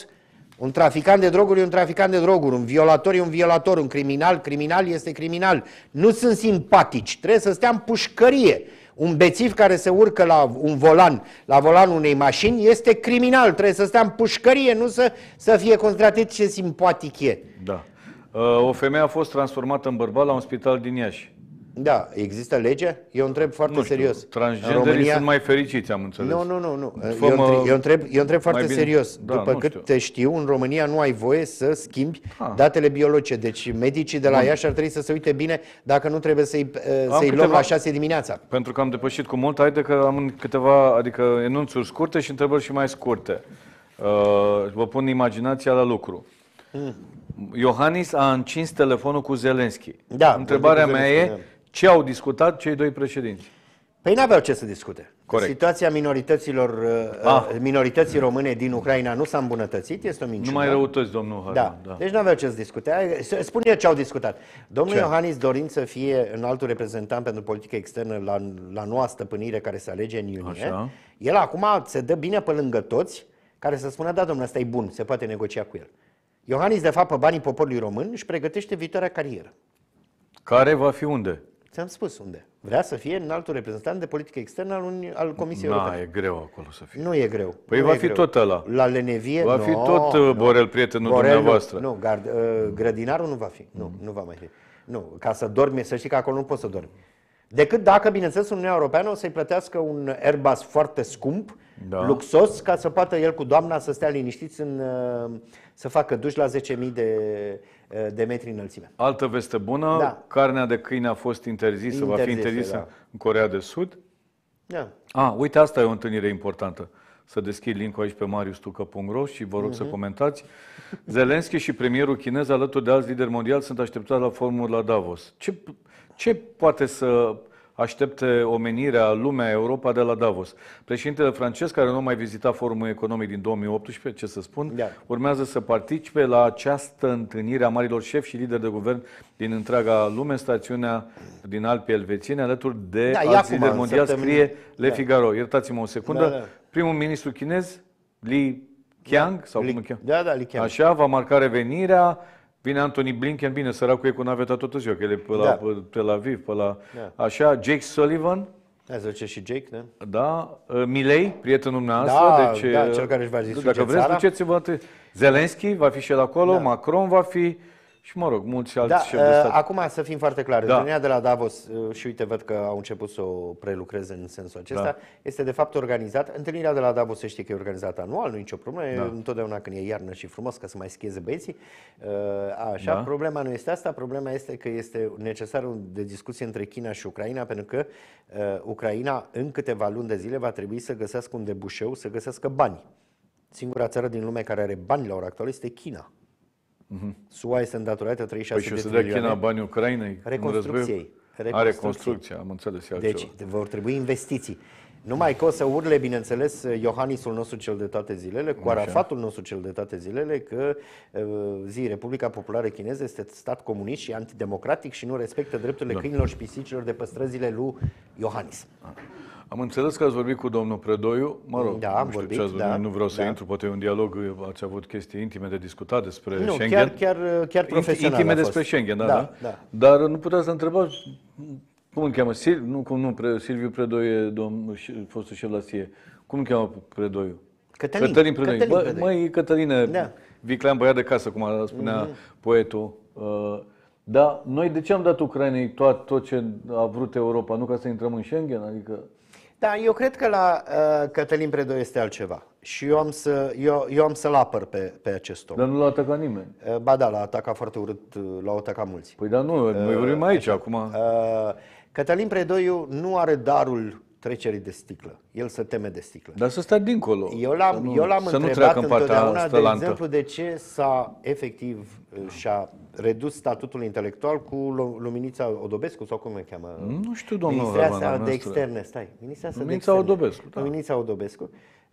Un traficant de droguri e un traficant de droguri, un violator e un violator, un criminal, criminal este criminal. Nu sunt simpatici, trebuie să stea în pușcărie. Un bețiv care se urcă la un volan, la volanul unei mașini, este criminal, trebuie să stea în pușcărie, nu să, să fie constatat deci ce simpatic e. Da. Uh, o femeie a fost transformată în bărbat la un spital din Iași. Da, există lege? Eu întreb foarte nu știu, serios. Transgenderii în România... sunt mai fericiți, am înțeles. Nu, nu, nu. nu. mă eu, întreb, eu, întreb, eu întreb foarte bine. serios. Da, După cât știu. te știu, în România nu ai voie să schimbi ah. datele biologice. Deci medicii de la Bun. Iași ar trebui să se uite bine dacă nu trebuie să-i, eh, să câteva... luăm la șase dimineața. Pentru că am depășit cu mult, haide că am câteva, adică enunțuri scurte și întrebări și mai scurte. Uh, vă pun imaginația la lucru. Mm. Iohannis a încins telefonul cu Zelenski. Da, Întrebarea mea Zelenski, e... Da ce au discutat cei doi președinți? Păi n-aveau ce să discute. Corect. Situația minorităților, uh, ah. Uh, minorității române din Ucraina nu s-a îmbunătățit, este o minciună. Nu mai răutăți, domnul Iohannis. Da. da. Deci nu aveau ce să discute. Spune ce au discutat. Domnul ce? Iohannis, dorind să fie în altul reprezentant pentru politică externă la, la noua stăpânire care se alege în iunie, Așa. el acum se dă bine pe lângă toți care să spună, da, domnule, ăsta e bun, se poate negocia cu el. Iohannis, de fapt, pe banii poporului român, își pregătește viitoarea carieră. Care va fi unde? Ți-am spus unde. Vrea să fie înaltul reprezentant de politică externă al, un, al Comisiei Europene. Nu e greu acolo să fie. Nu e greu. Păi nu va fi greu. tot ăla. La Lenevie? Va no, fi tot no, uh, Borel, prietenul Borel, dumneavoastră. Nu, gard, uh, grădinarul nu va fi. Nu, mm. nu va mai fi. Nu, ca să dormi, să știi că acolo nu poți să dormi. Decât dacă, bineînțeles, Uniunea Europeană o să-i plătească un Airbus foarte scump, da. luxos, ca să poată el cu doamna să stea liniștiți în, uh, să facă duș la 10.000 de Eh, de metri înălțime. Altă veste bună, da. carnea de câine a fost interzisă, interzisă va fi interzisă da. în Corea de Sud. Da. A, ah, uite, asta e o întâlnire importantă. Să deschid link aici pe mariustucă.ro și vă rog uh-huh. să mhm. comentați. Zelenski și premierul chinez alături de alți lideri mondiali sunt așteptați la formul la Davos. Ce, ce poate să aștepte omenirea, lumea, Europa de la Davos. Președintele francez, care nu mai vizita forumul economic din 2018, ce să spun, da. urmează să participe la această întâlnire a marilor șefi și lideri de guvern din întreaga lume, stațiunea din Alpi Elvețiene, alături de da, alți lideri mondiali, scrie da. Le da. Figaro. Iertați-mă o secundă. Da, da. Primul ministru chinez, Li Qiang, da, sau Li, cum îl cheamă? Da, da, Li Qiang. Așa, va marca revenirea Vine Anthony Blinken, bine, săracul e cu naveta tot ziua, că el e pe la da. pe Tel Aviv, pe la... Da. Așa, Jake Sullivan. Da, zice și Jake, ne? Da. da. Uh, Milei, prietenul meu Da, deci, da, uh, cel care își va zice da, Dacă vreți, duceți-vă atât. Zelenski va fi și el acolo, da. Macron va fi și mă rog, mulți alți da, șefi de uh, stat. Acum să fim foarte clari, da. reuniunea de la Davos, uh, și uite, văd că au început să o prelucreze în sensul acesta, da. este de fapt organizată, întâlnirea de la Davos se știe că e organizată anual, nu e nicio problemă, da. întotdeauna când e iarnă și frumos ca să mai schieze băieții, uh, așa, da. problema nu este asta, problema este că este necesar de discuție între China și Ucraina, pentru că Ucraina în câteva luni de zile va trebui să găsească un debușeu, să găsească bani. Singura țară din lume care are bani la ora actuală este China. Uh-huh. Mhm. SUA este îndatorată 36 păi și de să dea China bani Ucrainei reconstrucției. Are construcția, am înțeles altceva. Deci vor trebui investiții. Numai că o să urle, bineînțeles, Iohannisul nostru cel de toate zilele, cu Arafatul nostru cel de toate zilele, că ă, zi, Republica Populară Chineză este stat comunist și antidemocratic și nu respectă drepturile da. câinilor și pisicilor de păstrăzile lui Iohannis. Am înțeles că ați vorbit cu domnul Predoiu, mă rog, da, nu vorbit, ce ați vorbit, da, nu vreau să da. intru, poate un dialog, ați avut chestii intime de discutat despre nu, Schengen. Chiar, chiar, chiar profesional Intime despre Schengen, da, da, da, da. Dar nu puteți să întrebați, cum îl cheamă, Sil, nu, cum nu, Pre, Silviu Predoiu, domn, fostul șef la SIE, cum îl cheamă Predoiu? Cătălin, Cătălin Predoiu. Cătălin Predoiu. Bă, măi, Cătăline, da. viclean băiat de casă, cum a spunea mm-hmm. poetul, uh, dar noi de ce am dat Ucrainei tot, tot ce a vrut Europa? Nu ca să intrăm în Schengen? Adică da, eu cred că la uh, Cătălin Predoi este altceva. Și eu am, să, eu, eu am să-l apăr pe, pe acest om. Dar nu l-a atacat nimeni. Uh, ba da, l-a atacat foarte urât, uh, l a atacat mulți. Păi da, nu, uh, noi vorbim aici acum. Uh, Cătălin Predoiu nu are darul trecerii de sticlă. El se teme de sticlă. Dar să stea dincolo. Eu l-am, să nu, eu l-am să întrebat nu în de exemplu, de ce s-a efectiv uh, și-a redus statutul intelectual cu Luminița Odobescu sau cum îl cheamă? Nu știu, domnul Ministra asta de externe, stai. Ministra Luminița de externe. Odobescu, da. Luminița Odobescu,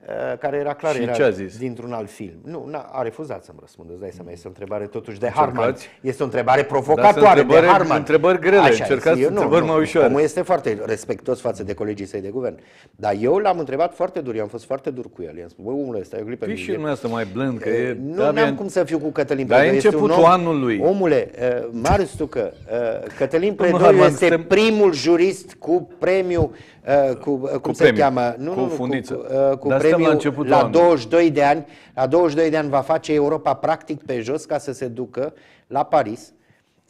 uh, care era clar, și era dintr-un alt film. Nu, a refuzat să-mi răspundă, Dai să mai este o întrebare totuși de Harman. Este o întrebare provocatoare da, de Harman. întrebări grele, Așa încercați eu, nu, întrebări nu, mai ușoare. Omul este foarte respectos față de colegii săi de guvern. Dar eu l-am întrebat foarte dur, eu am fost foarte dur cu el. I-am spus, băi, ăsta, e o clipă. Fii păi și asta mai blând, că e... Nu am cum să fiu cu Cătălin Dar e începutul anului. Omule, uh, Marius Tucă, uh, Cătălin Predoiu Domnul este suntem... primul jurist cu premiu, uh, cu, uh, cum premiu, se cheamă? Nu, cu nu, fundiță. Cu, uh, cu premiu la, la 22 de ani. La 22 de ani va face Europa practic pe jos ca să se ducă la Paris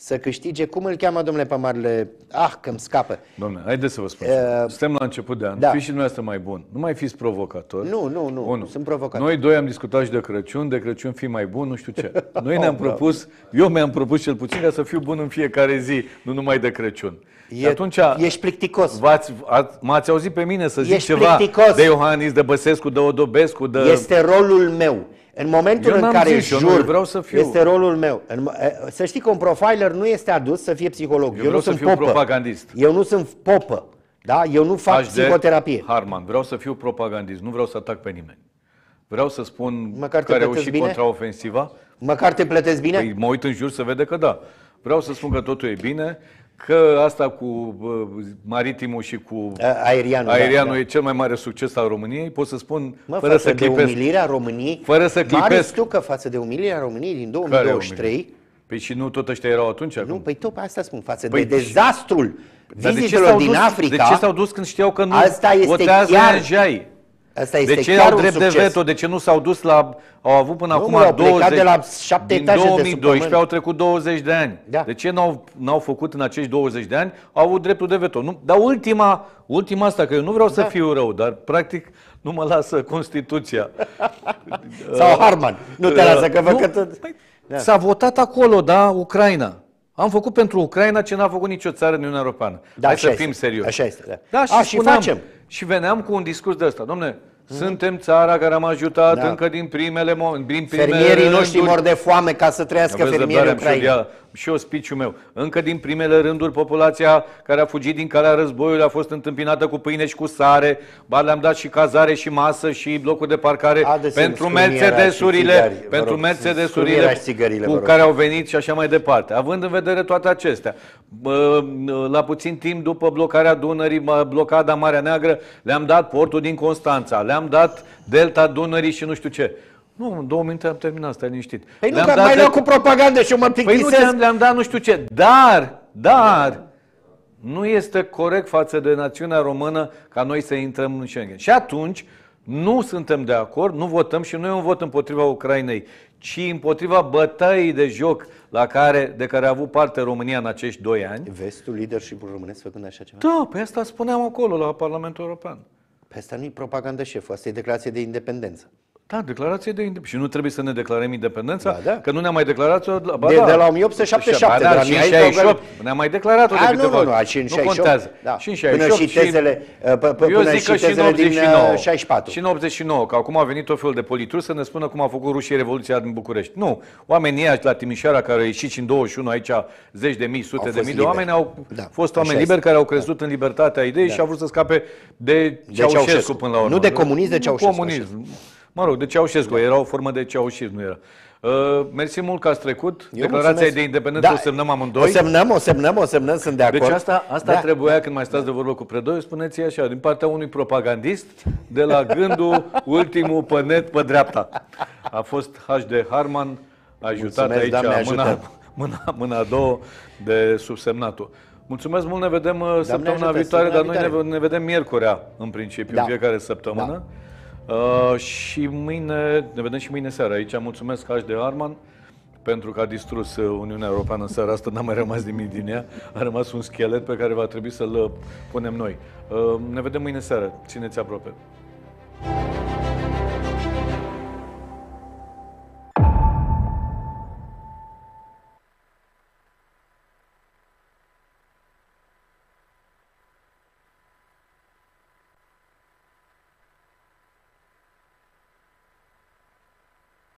să câștige. Cum îl cheamă, domnule, pe marele? Ah, că scapă. Domnule, haideți să vă spun. Uh, Suntem la început de an. Da. Fiți și dumneavoastră mai bun. Nu mai fiți provocator. Nu, nu, nu. Unu. Sunt provocator. Noi doi am discutat și de Crăciun, de Crăciun fi mai bun, nu știu ce. *laughs* Noi ne-am propus, eu mi-am propus cel puțin ca să fiu bun în fiecare zi, nu numai de Crăciun. E, atunci, ești plicticos. V-ați, a, m-ați auzit pe mine să zic ești ceva plicticos. de Iohannis, de Băsescu, de Odobescu, de... Este rolul meu. În momentul în care zis, jur, vreau să fiu... este rolul meu. să știi că un profiler nu este adus să fie psiholog. Eu, Eu nu sunt fiu popă. propagandist. Eu nu sunt popă. Da? Eu nu fac HD psihoterapie. Harman, vreau să fiu propagandist, nu vreau să atac pe nimeni. Vreau să spun Măcar că a reușit bine? contraofensiva. Măcar te plătesc bine? Păi mă uit în jur să vede că da. Vreau să spun că totul e bine, că asta cu maritimul și cu aerianul, da, aerianul da, e cel mai mare succes al României, pot să spun mă, fără față să clipesc. de umilirea României, fără să clipesc. Mare că față de umilirea României din 2023... Păi și nu tot ăștia erau atunci? Acum? păi tot asta spun, față păi de dezastrul vizitelor de din dus, Africa... De ce s-au dus când știau că nu asta este o chiar, Asta este de ce chiar au drept de veto? De ce nu s-au dus la... Au avut până Domnul acum 20... de la 7 din 2012 de au trecut 20 de ani. Da. De ce n-au, n-au făcut în acești 20 de ani? Au avut dreptul de veto. Nu, dar ultima, ultima asta, că eu nu vreau da. să fiu rău, dar practic nu mă lasă Constituția. *laughs* Sau Harman, nu te uh, lasă că vă că tot... Păi, da. S-a votat acolo, da, Ucraina. Am făcut pentru Ucraina ce n-a făcut nicio țară din Uniunea Europeană. Da, Hai să fim serioși. Așa este, da. da și, A, spuneam, și facem. Și veneam cu un discurs de ăsta. Domne, mhm. suntem țara care am ajutat da. încă din primele momente. Fermierii rânduri. noștri mor de foame ca să trăiască fermierii ucraini și ospiciul meu, încă din primele rânduri populația care a fugit din calea războiului a fost întâmpinată cu pâine și cu sare, ba le-am dat și cazare și masă și locuri de parcare Adesim, pentru Mercedesurile, pentru rog, Mercedesurile cu care au venit și așa mai departe. Având în vedere toate acestea, la puțin timp după blocarea Dunării, blocada Marea Neagră, le-am dat portul din Constanța, le-am dat delta Dunării și nu știu ce. Nu, în două minute am terminat, stai liniștit. Păi nu, că mai de... cu propagandă și eu mă plictisesc. Păi nu, le-am, dat nu știu ce, dar, dar, nu este corect față de națiunea română ca noi să intrăm în Schengen. Și atunci, nu suntem de acord, nu votăm și nu e un vot împotriva Ucrainei, ci împotriva bătăii de joc la care, de care a avut parte România în acești doi ani. Vestul lider și românesc făcând așa ceva? Da, pe asta spuneam acolo, la Parlamentul European. Pe asta nu i propagandă șeful, asta e declarație de independență. Da, declarație de independență. Și nu trebuie să ne declarăm independența, da, da. că nu ne-am mai declarat-o. Ba, de, da. de la 1877. Ba, da, de la 568. Ne-am mai declarat-o de ah, câteva ori. Nu, nu, nu, 568, nu contează. Da. până și tezele, uh, până eu zic că și în 89, 64. Uh, și în 89, că acum a venit tot felul de politruri să ne spună cum a făcut rușii Revoluția din București. Nu, oamenii ăia la Timișoara care au ieșit în 21 aici, zeci de mii, sute de mii de oameni, au da. fost oameni liberi care au crezut da. în libertatea ideii da. și au vrut să scape de Ceaușescu până la urmă. Nu de comunism, de Ceaușescu. Comunism. Mă rog, de Ceaușescu, da. era o formă de Ceaușism, nu era. Uh, mersi mult că ați trecut. Eu Declarația mulțumesc. de independență da. o semnăm amândoi. O semnăm, o semnăm, o semnăm, sunt de acord. Deci asta, asta da. trebuia când mai stați de vorbă cu predoi. spuneți așa, din partea unui propagandist, de la gândul *laughs* ultimul pe net pe dreapta. A fost H.D. Harman, ajutat mulțumesc, aici, doamne, mâna, mâna, mâna a doua de subsemnatul. Mulțumesc mult, ne vedem uh, Doamne săptămâna ajută, viitoare, dar noi ne vedem miercurea, în principiu, da. în fiecare săptămână. Da. Uh, și mâine, ne vedem și mâine seara aici. Mulțumesc H de Arman pentru că a distrus uh, Uniunea Europeană în seara asta, n-a mai rămas nimic din ea, a rămas un schelet pe care va trebui să-l uh, punem noi. Ne vedem mâine seară, țineți aproape.